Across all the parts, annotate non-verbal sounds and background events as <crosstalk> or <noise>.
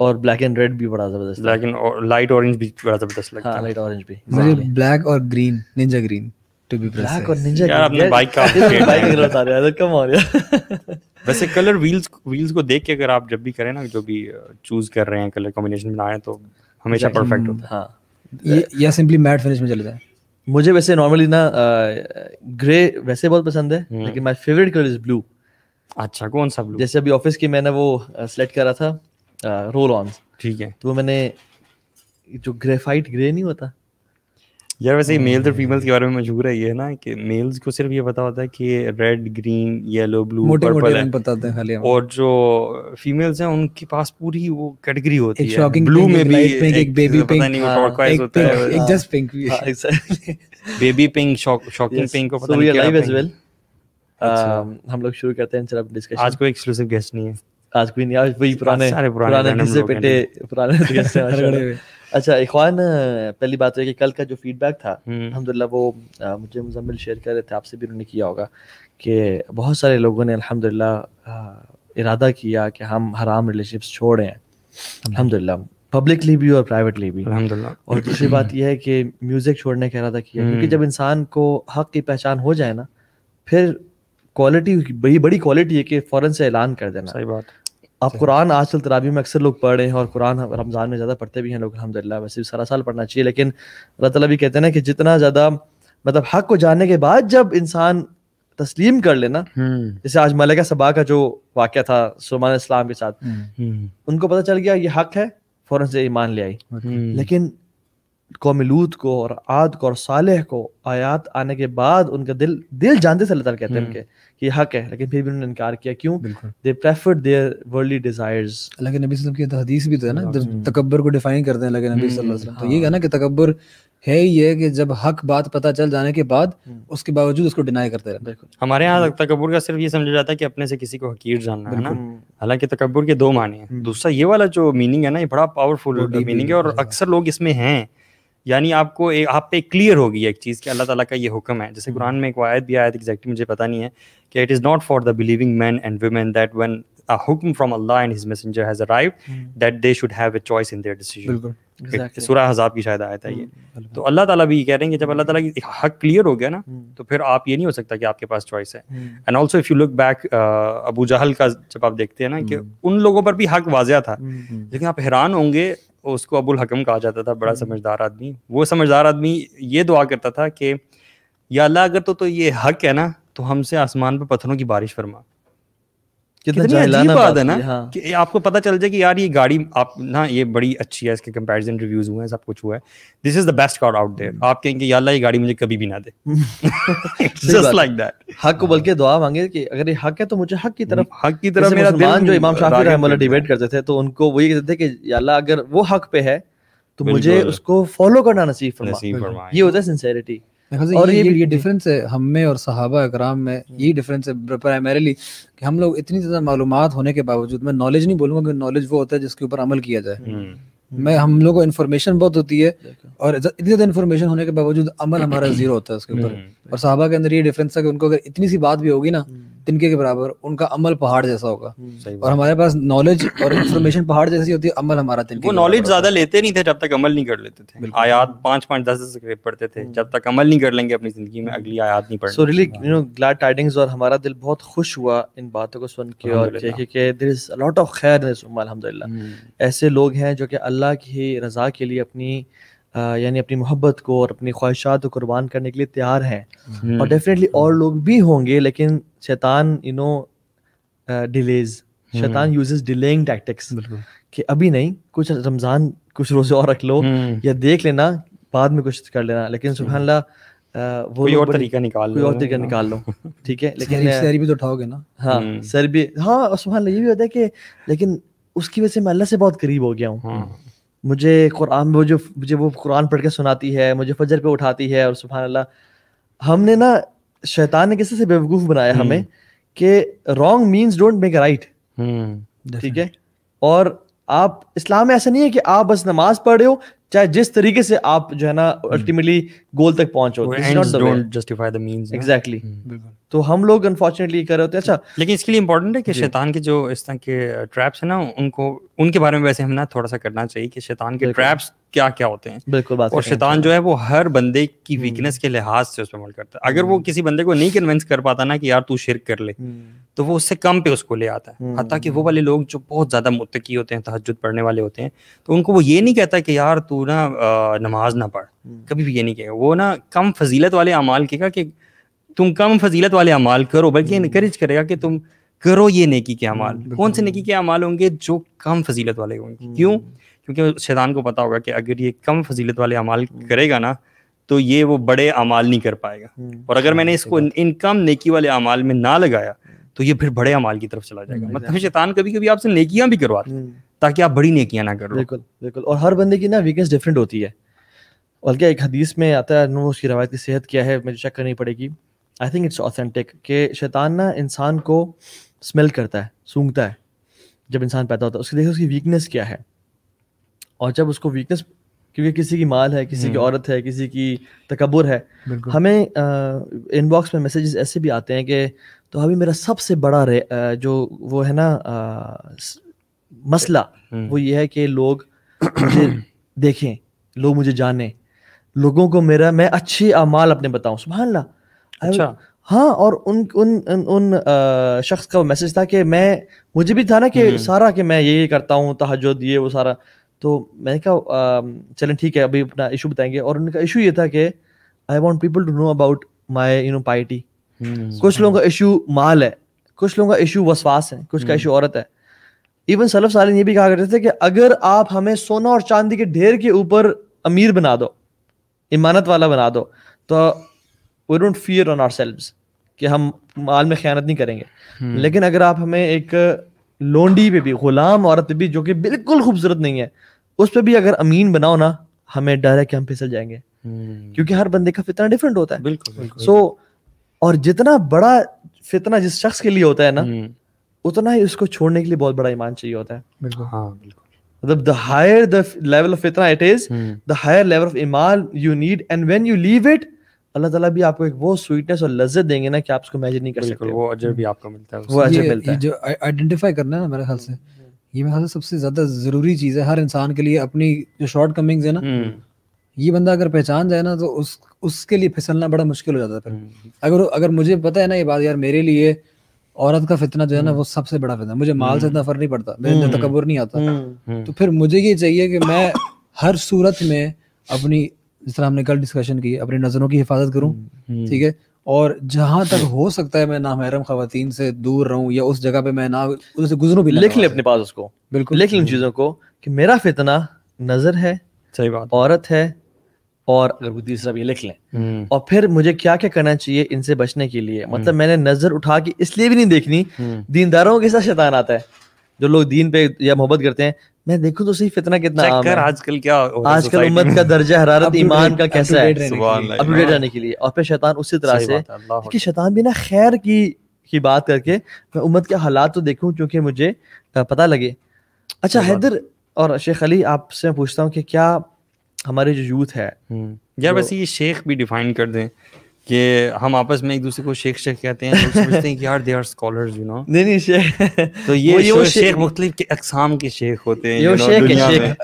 और black and red भी बड़ा जबरदस्त ब्लैक एंड लाइट ऑरेंज भी बड़ा जबरदस्त लगता हाँ, है लाइट ऑरेंज भी मुझे ब्लैक और green ninja green to be black और निंजा यार अपने बाइक का बाइक हीरो बता रहे यार कम हो रहा वैसे कलर व्हील्स व्हील्स को देख के अगर आप जब भी करें ना जो भी चूज कर रहे हैं कलर कॉम्बिनेशन बना रहे हैं तो हमेशा परफेक्ट होता है हां या सिंपली मैट फिनिश में चले जाए मुझे वैसे नॉर्मली ना ग्रे वैसे बहुत पसंद है हम्म। लेकिन my favourite colour is blue अच्छा कौन सा ब्लू जैसे अभी ऑफिस की मैंने वो सेलेक्ट करा था रोल ऑन ठीक है तो मैंने जो ग्रेफाइट ग्रे नहीं होता यार वैसे मेल्स और फीमेल्स के बारे में मशहूर है ये ना कि मेल्स को सिर्फ ये पता होता है कि red green yellow blue purple है पता होते खाली और जो फीमेल्स हैं उनके पास पूरी वो कैटेगरी होती एक है ब्लू में भी पिंक एक बेबी पिंक पता नहीं वो टॉर्कवाइज होता है एक जस्ट पिंक भी बेबी पिंक शॉकिंग पिंक को पता नहीं क्या लाइव एज वेल हम लोग शुरू करते हैं सर अब डिस्कशन आज कोई एक्सक्लूसिव गेस्ट नहीं है आज कोई नहीं आज वही पुराने पुराने घिसे पिटे पुराने अच्छा इखवान पहली बात है कि कल का जो फीडबैक था अलहमदिल्ला वो मुझे मुजम्मिल शेयर कर रहे थे आपसे भी उन्होंने किया होगा कि बहुत सारे लोगों ने अलहमदिल्ला इरादा किया कि हम हराम रिलेशनशिप्स हैं अलहमदिल्ला पब्लिकली भी और प्राइवेटली भी और दूसरी बात यह है कि म्यूजिक छोड़ने का इरादा किया क्योंकि जब इंसान को हक की पहचान हो जाए ना फिर क्वालिटी बड़ी बड़ी क्वालिटी है कि फौरन से ऐलान कर देना सही बात आप तो कुरान आजकल तरावी में अक्सर लोग पढ़ रहे हैं और कुरान रमज़ान में ज़्यादा पढ़ते भी हैं लोग अलहमदिल्ला वैसे भी सारा साल पढ़ना चाहिए लेकिन अल्लाह तला भी कहते हैं ना कि जितना ज़्यादा मतलब हक को जानने के बाद जब इंसान तस्लीम कर लेना हम्म। जैसे आज मलिका सबा का जो वाक्य था सलमान इस्लाम के साथ हम्म। उनको पता चल गया ये हक है फौरन से ईमान ले आई लेकिन कौम लूत को और आद को और सालेह को आयात आने के बाद उनका दिल दिल जानते से अल्लाह कहते हैं हम्म। उनके कि हक है लेकिन फिर भी उन्होंने इनकार किया क्यों they preferred their worldly desires Allah के नबी की हदीस भी तो है ना हम्म। तकबर को डिफाइन करते हैं अल्लाह के नबी हम्म, सल्लल्लाहु अलैहि वसल्लम तो ये है हाँ। ना कि तकबर है ही है कि जब हक बात पता चल जाने के बाद उसके बावजूद उसको डिनाई करते रहते हमारे यहाँ तकबर का सिर्फ ये समझा जाता है कि अपने से किसी को हकीर जानना है ना हालांकि तकबर के दो माने हैं दूसरा ये वाला जो मीनिंग है ना ये बड़ा पावरफुल मीनिंग है और अक्सर लोग इसमें हैं यानी आपको एक आप पे क्लियर हो गई एक चीज़ कि अल्लाह ताला का ये हुक्म है जैसे हम्म। कुरान में एक आयत भी आयत एग्जैक्टली मुझे पता नहीं है कि it is not for the believing man and women that when a हुक्म from Allah and his Messenger has arrive that they should have a choice in their decision decision. सूरह हजाब की शायद आयत है ये हम्म, तो अल्लाह ताला भी ये कह रहे हैं कि जब अल्लाह ताला की हक क्लियर हो गया ना हम्म। तो फिर आप ये नहीं हो सकता कि आपके पास चॉइस है and also if you look back Abu Jahl का जब आप देखते हैं ना कि उन लोगों पर भी हक वाजिया था लेकिन आप हैरान होंगे उसको अबुल हकम कहा जाता था बड़ा हम्म। समझदार आदमी वो समझदार आदमी ये दुआ करता था कि या अल्लाह अगर तो तो ये हक है ना तो हमसे आसमान पर पत्थरों की बारिश फरमा कितनी अजीब बात है ना हाँ। कि आपको पता चल जाए कि यार ये गाड़ी आप ना ये बड़ी अच्छी है इसके कंपैरिजन रिव्यूज हुए हैं सब कुछ हुआ है this is the best car out there आप कहेंगे या अल्लाह ये गाड़ी मुझे कभी भी ना दे जस्ट लाइक दैट हक को बल्कि दुआ मांगे कि अगर ये हक है तो मुझे हक की तरफ हम्म, हक की तरफ मेरा दिल जो इमाम शाफी रहमतुल्लाह डिबेट करते थे तो उनको कहते थे कि या अल्लाह अगर वो हक पे है तो मुझे उसको फॉलो करना नसीब फरमा ये होता है सिंसियरिटी और ये, ये, डिफरेंस है हम में और सहाबा अकराम में यही डिफरेंस है प्राइमरीली कि हम लोग इतनी ज़्यादा मालूम होने के बावजूद मैं नॉलेज नहीं बोलूंगा कि नॉलेज वो होता है जिसके ऊपर अमल किया जाए हम्म। मैं हम लोगों को इन्फॉर्मेशन बहुत होती है और इतनी ज़्यादा इन्फॉर्मेशन होने के बावजूद अमल हमारा जीरो <clears throat> होता है उसके ऊपर हम्म। और साहबा के अंदर ये डिफरेंस था कि उनको अगर इतनी सी बात भी होगी ना हम्म। तिनके के बराबर उनका अमल पहाड़ जैसा होगा हम्म। और हमारे पास नॉलेज और इन्फॉर्मेशन पहाड़ जैसी होती है अमल हमारा तिनके वो नॉलेज ज्यादा लेते नहीं थे जब तक अमल नहीं कर लेते थे आयात पांच पांच दस दस पढ़ते थे हम्म। जब तक अमल नहीं कर लेंगे अपनी जिंदगी में हम्म। अगली आयात नहीं पढ़ so really you know glad tidings और हमारा दिल बहुत खुश हुआ इन बातों को सुन के और देखे कि देयर इज अ ऑफ खैर इन ऐसे लोग हैं जो कि अल्लाह की रजा के लिए अपनी यानी अपनी मोहब्बत को और अपनी ख्वाहिशात को कुर्बान करने के लिए तैयार हैं हम्म। और डेफिनेटली और लोग भी होंगे लेकिन शैतान यू नो डिलेज शैतान यूजेस डिलेइंग टैक्टिक्स कि अभी नहीं कुछ रमजान कुछ रोजे और रख लो हम्म। या देख लेना बाद में कुछ कर लेना लेकिन हम्म। सुबह वो कोई और तरीका निकाल कोई और तरीका निकाल लो <laughs> ठीक है लेकिन सर भी तो उठाओगे ना हाँ सर भी हाँ सुबह ये भी होता है कि लेकिन उसकी वजह से मैं अल्लाह से बहुत करीब हो गया हूँ हाँ। मुझे कुरान वो जो मुझे वो कुरान पढ़ के सुनाती है मुझे फजर पे उठाती है और सुबह अल्लाह हमने ना शैतान ने किसी से बेवकूफ़ बनाया हम्म। हमें कि wrong means don't make right ठीक है और आप इस्लाम में ऐसा नहीं है कि आप बस नमाज पढ़ रहे हो चाहे जिस तरीके से आप जो है ना अल्टीमेटली हम्म। गोल तक पहुंचो जस्टिफाई एग्जैक्टली तो हम लोग अनफॉर्चुनेटली कर रहे होते अच्छा लेकिन इसके लिए इंपॉर्टेंट है कि शैतान के जो इस तरह के ट्रैप्स है ना उनको उनके बारे में वैसे हम ना थोड़ा सा करना चाहिए कि शैतान के ट्रैप्स क्या क्या होते हैं बिल्कुल बात और शैतान जो है वो हर बंदे की वीकनेस हम्म। के लिहाज से उसमें मल करता है अगर वो हम्म। किसी बंदे को नहीं कन्विंस कर पाता ना कि यार तू शिरक कर ले हम्म। तो वो उससे कम पे उसको ले आता है हत्या कि वो वाले लोग जो बहुत ज्यादा मुतकी होते हैं तहजद पढ़ने वाले होते हैं तो उनको वो ये नहीं कहता कि यार तू ना नमाज ना पढ़ कभी भी ये नहीं कहेगा वो ना कम फजीलत वाले अमाल कहेगा कि तुम कम फजीलत वाले अमाल करो बल्कि इनक्रेज करेगा कि तुम करो ये नेकी के अमाल कौन से नेकी के अमाल होंगे जो कम फजीलत वाले होंगे क्यों क्योंकि शैतान को पता होगा कि अगर ये कम फजीलत वाले अमाल करेगा ना तो ये वो बड़े अमाल नहीं कर पाएगा हम्म, और अगर मैंने हाँ, इसको इन कम नेकी वाले अमाल में ना लगाया तो ये फिर बड़े अमाल की तरफ चला हम्म, जाएगा मतलब शैतान कभी कभी आपसे नेकियां भी करवाते हैं हम्म। ताकि आप बड़ी नेकियां ना करो बिल्कुल बिल्कुल और हर बंदे की ना वीकनेस डिफरेंट होती है बल्कि एक हदीस में आता है नो उसकी रवायत की सेहत क्या है मुझे चेक करनी पड़ेगी आई थिंक इट्स ऑथेंटिक कि शैतान ना इंसान को स्मेल करता है सूंघता है जब इंसान पैदा होता है उसके देखो उसकी वीकनेस क्या है और जब उसको वीकनेस क्योंकि किसी की माल है किसी की हम्म। औरत है किसी की तकबर है हमें इनबॉक्स में मैसेजेस ऐसे भी आते हैं कि तो अभी मेरा सबसे बड़ा जो वो है ना आ, मसला हम्म। वो ये है कि लोग मुझे देखें लोग मुझे जाने लोगों को मेरा मैं अच्छे अमाल अपने बताऊं सुबह अच्छा हाँ और उन उन उन, उन शख्स का मैसेज था कि मैं मुझे भी था ना कि हम्म। सारा कि मैं ये ये करता हूँ तहजद ये वो सारा तो मैंने कहा चलें ठीक है अभी अपना इशू बताएंगे और उनका इशू ये था कि I want people to know about my you know piety कुछ लोगों का इशू माल है कुछ लोगों का इशू वसवास है कुछ का इशू हम्म। औरत है इवन सलफ सालिन ये भी कहा करते थे कि अगर आप हमें सोना और चांदी के ढेर के ऊपर अमीर बना दो इमानत वाला बना दो तो we don't fear on ourselves कि हम माल में ख्यानत नहीं करेंगे हम्म। लेकिन अगर आप हमें एक लोंडी पे भी गुलाम औरत पे भी जो कि बिल्कुल खूबसूरत नहीं है उस पर भी अगर अमीन बनाओ ना हमें डर है कि हम फिसल जाएंगे हम्म। क्योंकि हर बंदे का फितना डिफरेंट होता है बिल्कुल सो so, और जितना बड़ा फितना जिस शख्स के लिए होता है ना हम्म। उतना ही उसको छोड़ने के लिए बहुत बड़ा ईमान चाहिए होता है बिल्कुल हाँ, बिल्कुल मतलब the higher the level of फितना it is the higher level of ईमान you need and when you leave it अल्लाह ताला भी आपको एक वो स्वीटनेस और लज्जत देंगे ना कि आप उसको इमेजिन नहीं कर सकते वो अजर भी आपको मिलता है वो अजर मिलता है जो आइडेंटिफाई करना है ना मेरे ख्याल से ये मेरे ख्याल से सबसे ज्यादा जरूरी चीज है हर इंसान के लिए अपनी जो शॉर्ट कमिंग्स है ना हम्म। ये बंदा अगर पहचान जाए ना तो उस उसके लिए फिसलना बड़ा मुश्किल हो जाता है फिर हम्म। अगर अगर मुझे पता है ना ये बात यार मेरे लिए औरत का फितना जो है ना हम्म। वो सबसे बड़ा फितना मुझे माल से इतना फर्क नहीं पड़ता मेरे अंदर तकबर नहीं आता तो फिर मुझे ये चाहिए कि मैं हर सूरत में अपनी जिस तरह हमने कल डिस्कशन की अपनी नजरों की हिफाजत करूँ ठीक है और जहां तक हम्म। हो सकता है मैं ना महरम खातन से दूर रहूं या उस जगह पे मैं ना उधर से भी लिख ले अपने पास उसको बिल्कुल लिख लें चीजों को कि मेरा फितना नजर है सही बात औरत है और अगर वो तीसरा भी लिख लें हम्म। और फिर मुझे क्या क्या करना चाहिए इनसे बचने के लिए मतलब हम्म। मैंने नजर उठा के इसलिए भी नहीं देखनी दीनदारों के साथ शैतान आता है जो लोग दीन पे या मोहब्बत करते हैं मैं देखूं तो सही फितना कितना आम है आजकल क्या आजकल उम्मत का दर्जा हरारत ईमान का कैसा है अपडेट रहने के लिए और फिर शैतान उसी तरह से कि शैतान भी ना खैर की की बात करके मैं उम्मत के हालात तो देखूं क्योंकि मुझे पता लगे अच्छा हैदर और शेख अली आपसे मैं पूछता हूँ कि क्या हमारे जो यूथ है हम्म। यार वैसे ये शेख भी डिफाइन कर दें कि हम आपस में एक दूसरे को शेख शेख कहते हैं समझते हैं कि यार they are scholars you know नहीं नहीं शेख तो ये वो शेख मुख्तलिफ के अकसाम के शेख होते हैं यू नो शेख दुनिया में <laughs>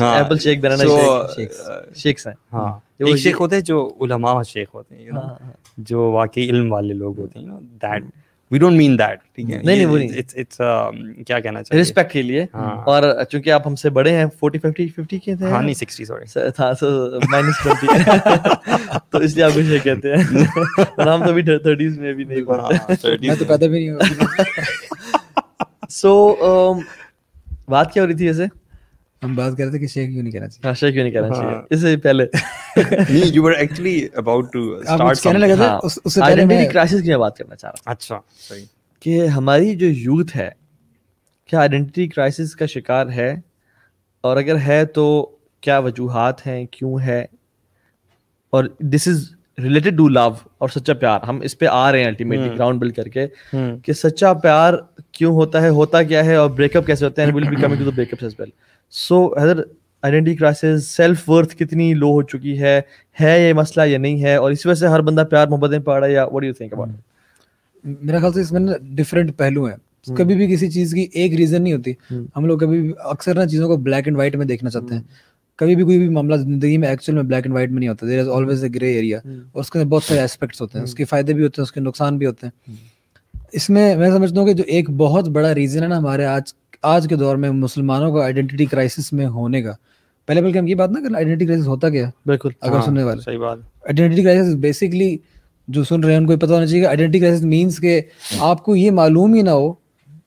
हां apple shake banana uh, shake shake हैं हां एक शेख होते हैं जो उलमा शेख होते हैं यू नो हाँ, हाँ। जो वाकई इल्म वाले लोग होते हैं you know that we don't mean that ठीक है नहीं नहीं नहीं इट्स इट्स um, क्या कहना चाहिए रिस्पेक्ट के लिए हाँ। और चूंकि आप हमसे बड़े हैं 40 50 50 के थे हां नहीं 60 सॉरी था सो माइनस 20 तो इसलिए आप मुझे कहते हैं <laughs> और हम तो भी 30s में भी नहीं पढ़ते हाँ, मैं तो पैदा भी नहीं हूं सो <laughs> um, बात क्या हो रही थी ऐसे हम बात कर रहे थे कि शेक क्यों नहीं करना चाहिए हां शेक क्यों नहीं करना चाहिए हाँ। इससे पहले नहीं you were actually about to start कहने लगा था उससे पहले मैं क्राइसिस की बात करना चाह रहा था अच्छा सही कि हमारी जो यूथ है क्या आइडेंटिटी क्राइसिस का शिकार है और अगर है तो क्या वजूहत हैं क्यों है और this is related to love और सच्चा प्यार हम इस पे आ रहे हैं अल्टीमेटली ग्राउंड बिल्ड करके हम्म। कि सच्चा प्यार क्यों होता है होता क्या है और ब्रेकअप कैसे होते हैं will be coming to the breakups as well so हैदर आइडेंटिटी क्राइसिस सेल्फ वर्थ कितनी लो हो चुकी है है ये मसला या नहीं है और इस वजह से हर बंदा प्यार मोहब्बत में पड़ रहा है या what do you think about मेरा ख्याल से इसमें ना डिफरेंट पहलू हैं हम्म। कभी भी किसी चीज की एक रीजन नहीं होती हम्म। हम लोग कभी अक्सर ना चीजों को ब्लैक एंड व्हाइट में देखना चाहते हैं हम्म। कभी भी कोई भी मामला जिंदगी में एक्चुअल में ब्लैक एंड व्हाइट में नहीं होता there is always a grey area और उसके बहुत सारे एस्पेक्ट्स होते हैं उसके फायदे भी होते हैं उसके नुकसान भी होते हैं इसमें मैं समझता हूँ कि जो एक बहुत बड़ा रीजन है ना हमारे आज आज के दौर में मुसलमानों का आइडेंटिटी क्राइसिस में होने का पहले बल्कि हम ये बात ना कर आइडेंटिटी क्राइसिस होता क्या बिल्कुल अगर हाँ, सुनने वाले सही बात आइडेंटिटी क्राइसिस बेसिकली जो सुन रहे हैं उनको पता होना चाहिए आइडेंटिटी क्राइसिस मीन्स के आपको ये मालूम ही ना हो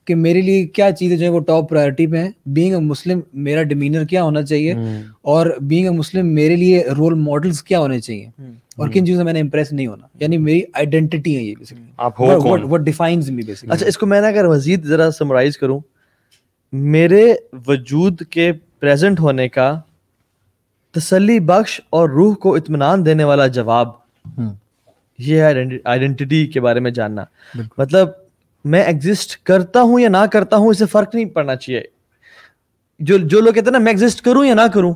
कि मेरे लिए क्या चीज़ें जो है वो टॉप प्रायोरिटी पे हैं बींग मुस्लिम मेरा डिमीनर क्या होना चाहिए हम्म। और बींग मुस्लिम मेरे लिए रोल मॉडल्स क्या होने चाहिए हम्म। और किन चीज़ों से मैंने इम्प्रेस नहीं होना यानी मेरी आइडेंटिटी है ये बेसिकली आप हो व्हाट डिफाइंस मी बेसिकली अच्छा इसको मैं ना अगर मजीद जरा समराइज करूँ मेरे वजूद के प्रेजेंट होने का तसली बख्श और रूह को इतमान देने वाला जवाब हम्म। ये है आइडेंटिटी के बारे में जानना मतलब मैं एग्जिस्ट करता हूं या ना करता हूं इसे फर्क नहीं पड़ना चाहिए जो जो लोग कहते हैं ना मैं एग्जिस्ट करूं या ना करूं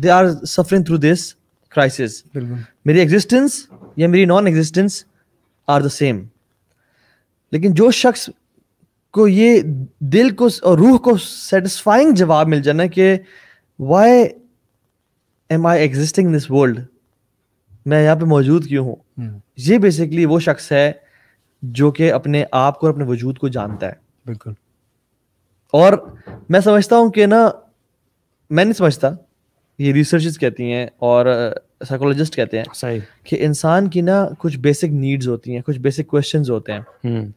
they are suffering through this crisis मेरी एग्जिस्टेंस या मेरी non existence are the same लेकिन जो शख्स को ये दिल को और रूह को सेटिस्फाइंग जवाब मिल जाना कि why am I existing this world मैं यहाँ पे मौजूद क्यों हूँ हम्म। ये बेसिकली वो शख्स है जो कि अपने आप को अपने वजूद को जानता है बिल्कुल और मैं समझता हूँ कि ना मैं नहीं समझता ये रिसर्च कहती हैं और साइकोलॉजिस्ट uh, कहते हैं सही कि इंसान की ना कुछ बेसिक नीड्स होती हैं कुछ बेसिक क्वेश्चंस होते हैं हम्म।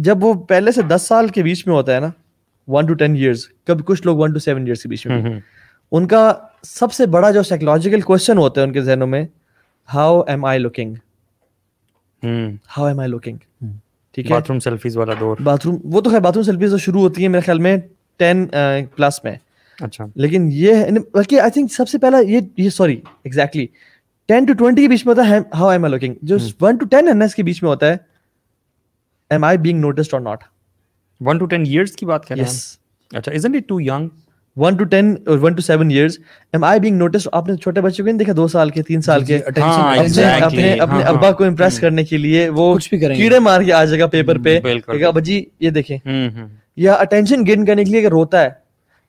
जब वो पहले से दस साल के बीच में होता है ना वन टू टेन ईयर्स कभी कुछ लोग वन टू सेवन ईयर्स के बीच में हम्म, उनका सबसे बड़ा जो साइकोलॉजिकल क्वेश्चन होता है उनके जहनों में how am I looking how am I looking ठीक है बाथरूम सेल्फीज वाला दौर बाथरूम वो तो खैर बाथरूम सेल्फीज तो शुरू होती है मेरे ख्याल में टेन प्लस में अच्छा लेकिन ये बल्कि आई थिंक सबसे पहला ये ये sorry exactly ten to twenty के बीच में होता है हाउ एम आई लुकिंग जो वन टू टेन है ना इसके बीच में होता है एम आई बीइंग नोटिस्ड और नॉट 1 टू 10 इयर्स की बात कर रहे हैं अच्छा isn't it too young one to ten और one to seven years am I being notice आपने छोटे बच्चों को नहीं देखा दो साल के तीन साल के हाँ, अपने exactly, अपने हाँ, अपने हाँ, अब्बा को इम्प्रेस हम्म। करने के लिए वो कुछ भी करेंगे कीड़े मार के आ जाएगा पेपर पे कहेगा बजी ये देखें या अटेंशन गेन करने के लिए रोता है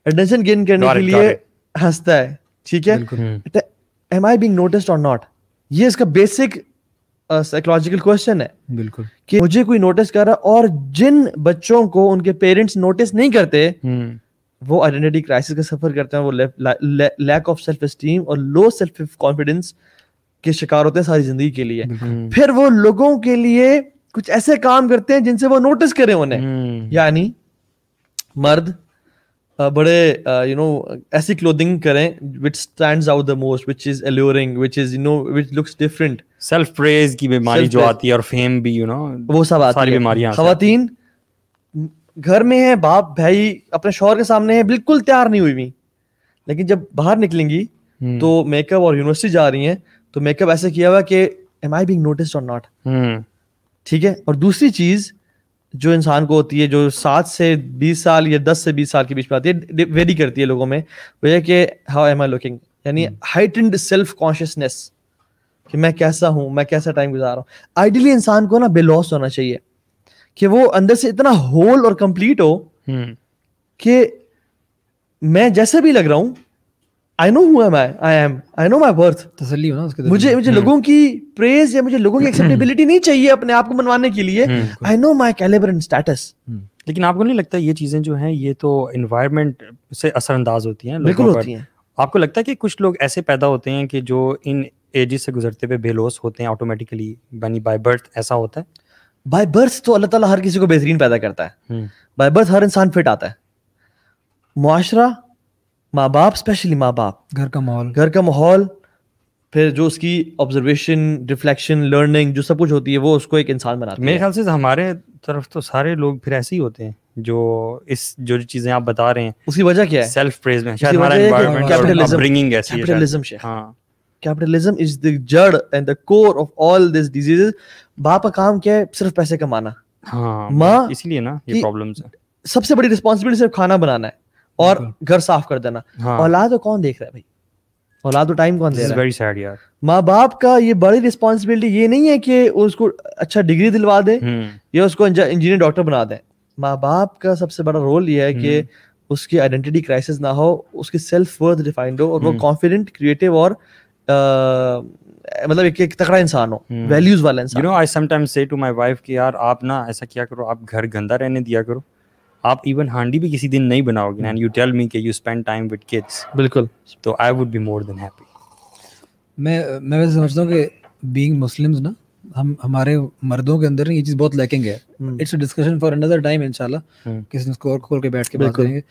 अटेंशन गेन करने के लिए हंसता है ठीक है एम आई बीइंग नोटिस्ड और नॉट ये इसका बेसिक साइकोलॉजिकल क्वेश्चन है बिल्कुल कि मुझे कोई नोटिस कर रहा और जिन बच्चों को उनके पेरेंट्स नोटिस नहीं करते हम्म। वो आइडेंटिटी क्राइसिस का सफर करते हैं वो लैक ऑफ सेल्फ स्टीम और लो सेल्फ कॉन्फिडेंस के शिकार होते हैं सारी जिंदगी के लिए हम्म। फिर वो लोगों के लिए कुछ ऐसे काम करते हैं जिनसे वो नोटिस करें उन्हें हम्म। यानी मर्द बड़े यू नो ऐसी क्लोथिंग करें which stand out the most which is alluring which is you know which looks different self praise की बीमारी जो आती है और फेम भी यू you नो know, वो सब आती सारी बीमारियां खातन घर में है बाप भाई अपने शोहर के सामने है बिल्कुल तैयार नहीं हुई हुई लेकिन जब बाहर निकलेंगी हम्म। तो मेकअप और यूनिवर्सिटी जा रही हैं तो मेकअप ऐसे किया हुआ कि एम आई बीइंग नोटिस और नॉट ठीक है और दूसरी चीज जो इंसान को होती है जो सात से बीस साल या दस से बीस साल के बीच में आती है वेरी करती है लोगों में वो ये कि हाउ एम आई लुकिंग यानी हाइटेंड सेल्फ कॉन्शियसनेस कि मैं कैसा हूँ मैं कैसा टाइम गुजार रहा हूँ आइडियली इंसान को ना बेलॉस होना चाहिए कि वो अंदर से इतना होल और कंप्लीट हो हम्म। कि मैं जैसे भी लग रहा हूँ I know who I am I know my birth तसली ना उसके मुझे मुझे हम्म। लोगों की प्रेज या मुझे लोगों की एक्सेप्टेबिलिटी हम्म। नहीं चाहिए अपने आप को मनवाने के लिए I know my calibre and status लेकिन आपको नहीं लगता ये चीजें जो हैं ये तो इन्वायरमेंट से असरअंदाज होती हैं बिल्कुल होती हैं आपको लगता है कि कुछ लोग ऐसे पैदा होते हैं कि जो इन एजेस से गुजरते हुए बेलोस होते हैं ऑटोमेटिकली यानी बाय बर्थ ऐसा होता है बाय बर्थ तो अल्लाह ताला हर किसी को बेहतरीन पैदा करता है बाय हम्म। बर्थ हर इंसान फिट आता है मुआरा माँ बाप स्पेशली माँ बाप घर का माहौल घर का माहौल फिर जो उसकी ऑब्जर्वेशन रिफ्लेक्शन लर्निंग जो सब कुछ होती है वो उसको एक इंसान बनाता है मेरे ख्याल से हमारे तरफ तो सारे लोग फिर ऐसे ही होते हैं जो इस जो चीजें आप बता रहे हैं उसकी वजह क्या है सेल्फ प्रेज में शायद हमारा एनवायरनमेंट कैपिटलिज्म ब्रिंगिंग ऐसी है कैपिटलिज्म से हां कैपिटलिज्म इज द जड़ and the core of all this diseases बाप का काम क्या है सिर्फ पैसे कमाना हाँ, माँ इसलिए ना ये प्रॉब्लम्स है सबसे बड़ी रिस्पॉन्सिबिलिटी सिर्फ खाना बनाना है और घर साफ कर देना हाँ। औलाद को कौन देख रहा है भाई औलाद को टाइम कौन दे रहा है माँ बाप का ये बड़ी रिस्पॉन्सिबिलिटी ये नहीं है कि उसको अच्छा डिग्री दिलवा दे हम्म। या उसको इंजीनियर डॉक्टर बना दे माँ बाप का सबसे बड़ा रोल ये है कि हम्म। उसकी आइडेंटिटी क्राइसिस ना हो उसकी सेल्फ वर्थ डिफाइंड हो और वो कॉन्फिडेंट हम्म। क्रिएटिव और मतलब एक एक तगड़ा इंसान हो वैल्यूज हम्म। वाला इंसान you know I sometimes say to my wife कि यार आप ना ऐसा किया करो आप घर गंदा रहने दिया करो आप इवन हांडी भी किसी दिन नहीं बनाओगे एंड यू टेल मी कि you spend time with kids बिल्कुल तो I would be more than happy मैं मैं वैसे समझता हूं कि बीइंग मुस्लिम्स ना हम हमारे मर्दों के अंदर ये चीज बहुत लैकिंग है it's a discussion for another time इंशाल्लाह किसी दिन स्कोर खोल के बैठ के बात करेंगे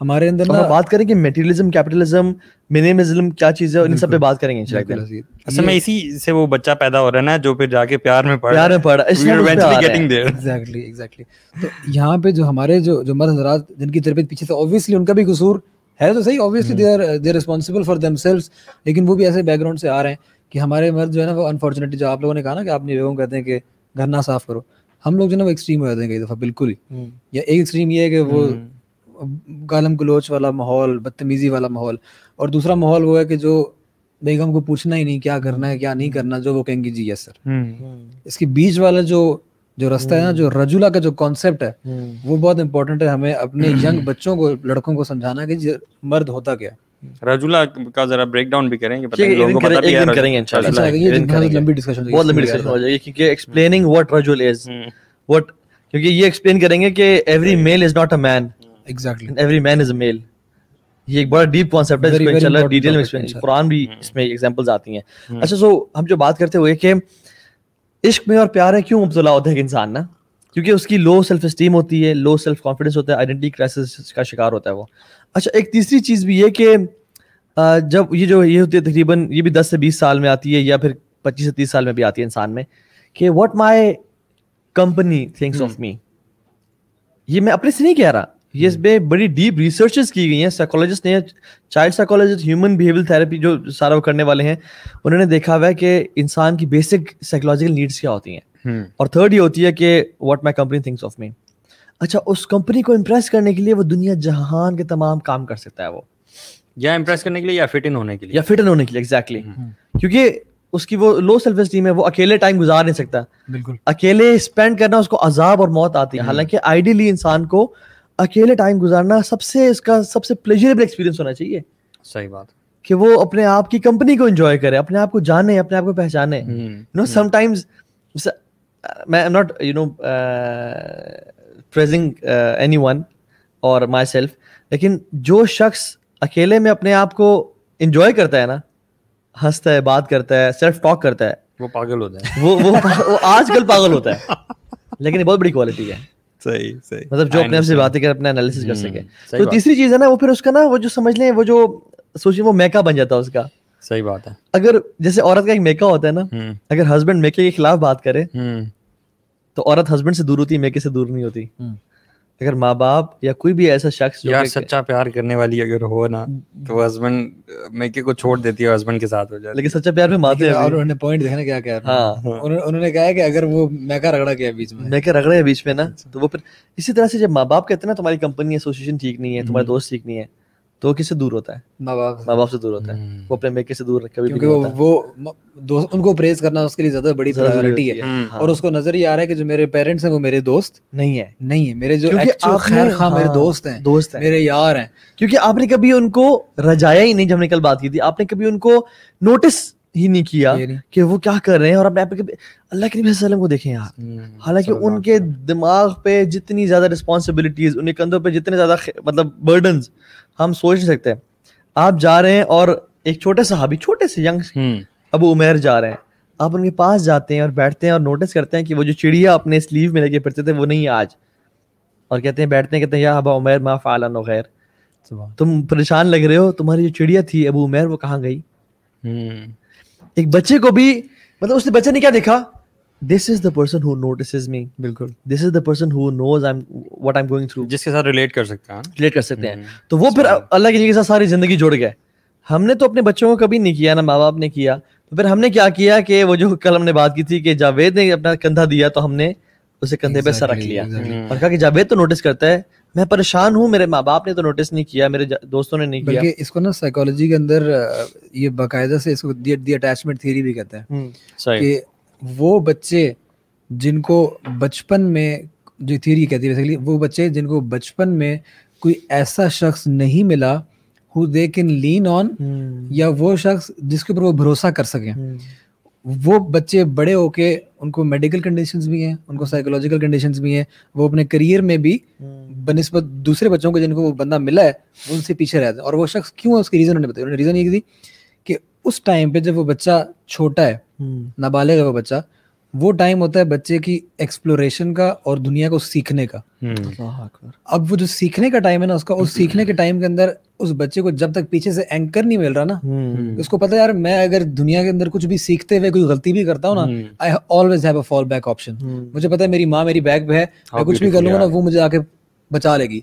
हमारे अंदर तो ना बात करेंगे मेटेरियलिज्म कैपिटलिज्म मिनिमलिज्म क्या चीज है और इन सब पे बात करेंगे असल में इसी से वो बच्चा पैदा हो रहा है ना जो फिर जाके प्यार में पड़ प्यार में इसमें गेटिंग देयर एग्जैक्टली एग्जैक्टली तो, तो यहां पे जो हमारे जो जो मर्द हजरात जिनकी तरबियत पीछे से ऑब्वियसली उनका भी कसूर है तो सही obviously they are they responsible for themselves लेकिन वो भी ऐसे बैकग्राउंड से आ रहे हैं कि हमारे मर्द जो है ना वो अनफॉर्चुनेटली जो आप लोगों ने कहा ना कि आप बेगम कहते हैं कि घर ना साफ करो हम लोग जो ना वो एक्सट्रीम हो जाते हैं कई दफा बिल्कुल ही हम्म। या एक एक्सट्रीम ये है कि वो हम्म। गालम गलोच वाला माहौल बदतमीजी वाला माहौल और दूसरा माहौल वो है कि जो बेगम को पूछना ही नहीं क्या करना है क्या नहीं करना जो वो कहेंगी जी यस सर हम्म। इसके बीच वाला जो जो रास्ता है ना जो हम्म। रजुला का जो कॉन्सेप्ट है हम्म। वो बहुत इंपॉर्टेंट है हमें अपने यंग बच्चों को लड़कों को समझाना कि मर्द होता क्या रजुला का जरा ब्रेकडाउन भी करेंगे पता नहीं लोगों को पता भी करेंगे इंशाल्लाह अच्छा, ये लंबी डिस्कशन बहुत लंबी डिस्कशन हो जाएगी क्योंकि एक्सप्लेनिंग व्हाट रजुल इज व्हाट क्योंकि ये एक्सप्लेन करेंगे कि every male is not a man exactly every man is a male ये एक बड़ा डीप कॉन्सेप्ट है इसमें इंशाल्लाह डिटेल में एक्सप्लेन कुरान भी हम्म। इसमें एग्जांपल्स आती हैं हम्म। अच्छा सो हम जो बात करते हुए कि इश्क में और प्यार में क्यों मुब्तला होता है इंसान ना क्योंकि उसकी लो सेल्फ स्टीम होती है लो सेल्फ कॉन्फिडेंस होता है आइडेंटिटी क्राइसिस का शिकार होता है वो अच्छा एक तीसरी चीज़ भी है कि जब ये जो ये होती है तकरीबन ये भी दस से बीस साल में आती है या फिर पच्चीस से तीस साल में भी आती है इंसान में कि what my company thinks of me ये मैं अपने से नहीं कह रहा ये इसमें बड़ी डीप रिसर्चेस की गई हैं साइकोलॉजिस्ट ने child psychologist human behaviour therapy जो सारा करने वाले हैं उन्होंने देखा हुआ है कि इंसान की बेसिक साइकोलॉजिकल नीड्स क्या होती हैं हम्म। और थर्ड ये होती है कि what my company thinks of me अच्छा उस कंपनी को इम्प्रेस करने के लिए वो दुनिया जहान के तमाम काम कर सकता है वो या इम्प्रेस करने के लिए या फिट इन होने के लिए या फिट इन होने के लिए एग्जैक्टली हम्म। क्योंकि उसकी वो लो सेल्फ स्टीम है वो अकेले टाइम गुजार नहीं सकता बिल्कुल अकेले स्पेंड करना उसको अजाब और मौत आती है हम्म। हालांकि आइडियली इंसान को अकेले टाइम गुजारना सबसे इसका सबसे प्लेजरेबल एक्सपीरियंस होना चाहिए सही बात कि वो अपने आप की कंपनी को एंजॉय करे अपने आप को जाने अपने आप को पहचाने नो हम्म, हम्म। समटाइम्स मैं not you know praising anyone और माई सेल्फ लेकिन जो शख्स अकेले में अपने आप को इंजॉय करता है ना हंसता है बात करता है सेल्फ टॉक करता है वो पागल होता है वो वो, वो आजकल पागल होता है लेकिन ये बहुत बड़ी क्वालिटी है सही सही मतलब जो अपने आप से बातें कर अपना एनालिसिस कर hmm, सके तो तीसरी चीज है ना वो फिर उसका ना वो जो समझ लें वो जो सोचिए वो मेका बन जाता है उसका सही बात है अगर जैसे औरत का एक मेका होता है ना hmm. अगर हस्बैंड मेके के खिलाफ बात करे hmm. तो औरत हस्बैंड से दूर होती है मेके से दूर नहीं होती अगर माँ बाप या कोई भी ऐसा शख्स जो यार सच्चा प्यार करने वाली अगर हो ना हम्म। तो हस्बैंड मेके को छोड़ देती है हस्बैंड के साथ हो जाए लेकिन सच्चा प्यार में माते हैं और उन्होंने पॉइंट देखना क्या क्या हाँ उन्होंने उन्होंने कहा है कि अगर वो मैका रगड़ा गया बीच में मैके रगड़ा है बीच में ना अच्छा। तो वो फिर इसी तरह से जब माँ बाप कहते हैं ना तुम्हारी कंपनी एसोसिएशन ठीक नहीं है तुम्हारे हम्म। दोस्त ठीक नहीं है तो वो किससे दूर होता है माँ बाप से दूर होता है हम्म। वो अपने मेके से दूर कभी क्योंकि वो, वो उनको प्रेज करना उसके लिए ज्यादा बड़ी प्रायोरिटी है, और हाँ। उसको नजर ही आ रहा है कि जो मेरे पेरेंट्स हैं वो मेरे दोस्त नहीं है नहीं है मेरे जो खैर खा मेरे हाँ, दोस्त हैं दोस्त हैं मेरे यार हैं क्योंकि आपने कभी उनको रजाया ही नहीं जब हमने कल बात की थी आपने कभी उनको नोटिस ही नहीं किया कि वो क्या कर रहे हैं और अपने आप अल्लाह के नबी को देखें यार हम्म, हालांकि उनके दिमाग पे जितनी ज्यादा रिस्पॉन्सिबिलिटीज उनके कंधों पे जितने ज्यादा मतलब बर्डन हम सोच नहीं सकते आप जा रहे हैं और एक छोटे सहाबी छोटे से यंग हम्म। अबू उमेर जा रहे हैं आप उनके पास जाते हैं और बैठते हैं और नोटिस करते हैं कि वो जो चिड़िया अपने स्लीव में लेके फिरते थे वो नहीं आज और कहते हैं बैठते हैं कहते हैं या अबा उमेर मा फ़ालन वगैर तुम परेशान लग रहे हो तुम्हारी जो चिड़िया थी अबू उमेर वो कहाँ गई हम्म। एक बच्चे को भी मतलब उसने बच्चे ने क्या देखा this is the person who notice me बिल्कुल this is the person who knows I am what I am going through जिसके साथ रिलेट कर सकते हैं रिलेट कर सकते हैं हम्म। तो वो फिर अल्लाह के साथ सारी जिंदगी जुड़ गए हमने तो अपने बच्चों को कभी नहीं किया ना माँ बाप ने किया तो फिर हमने क्या किया कि वो जो कल हमने बात की थी कि जावेद ने अपना कंधा दिया तो हमने उसे कंधे exactly, पे सर रख लिया exactly. और कहा कि जावेद तो नोटिस करता है मैं परेशान हूँ मेरे माँ बाप ने तो नोटिस नहीं किया मेरे दोस्तों ने नहीं किया इसको ना साइकोलॉजी के अंदर ये बाकायदा से इसको दी अटैचमेंट थ्योरी भी कहते हैं हम्म। कि वो बच्चे जिनको बचपन में जो थ्योरी कहती है बेसिकली वो बच्चे जिनको बचपन में कोई ऐसा शख्स नहीं मिला who they can lean on या वो शख्स जिसके ऊपर वो भरोसा कर सकें हम्म। वो बच्चे बड़े होके उनको मेडिकल कंडीशंस भी हैं उनको साइकोलॉजिकल हम्म। कंडीशंस भी हैं वो अपने करियर में भी हम्म। बनस्बत दूसरे बच्चों को जिनको वो बंदा मिला है उनसे पीछे रहते हैं और वो शख्स क्यों है उसकी रीजन उन्होंने बताया उन्होंने रीजन ये थी उस टाइम पे जब वो बच्चा छोटा है हम्म। नाबालिग है वो बच्चा वो टाइम होता है बच्चे की एक्सप्लोरेशन का और दुनिया को सीखने का हम्म। अब वो जो सीखने का टाइम है ना उसका उस हम्म। सीखने के टाइम के अंदर उस बच्चे को जब तक पीछे से एंकर नहीं मिल रहा ना उसको पता है यार मैं अगर दुनिया के अंदर कुछ भी सीखते हुए कोई गलती भी करता हूँ ना I always have a fall back option मुझे पता है मेरी माँ मेरी बैग पे है मैं हाँ, कुछ भी कर लूंगा ना वो मुझे आके बचा लेगी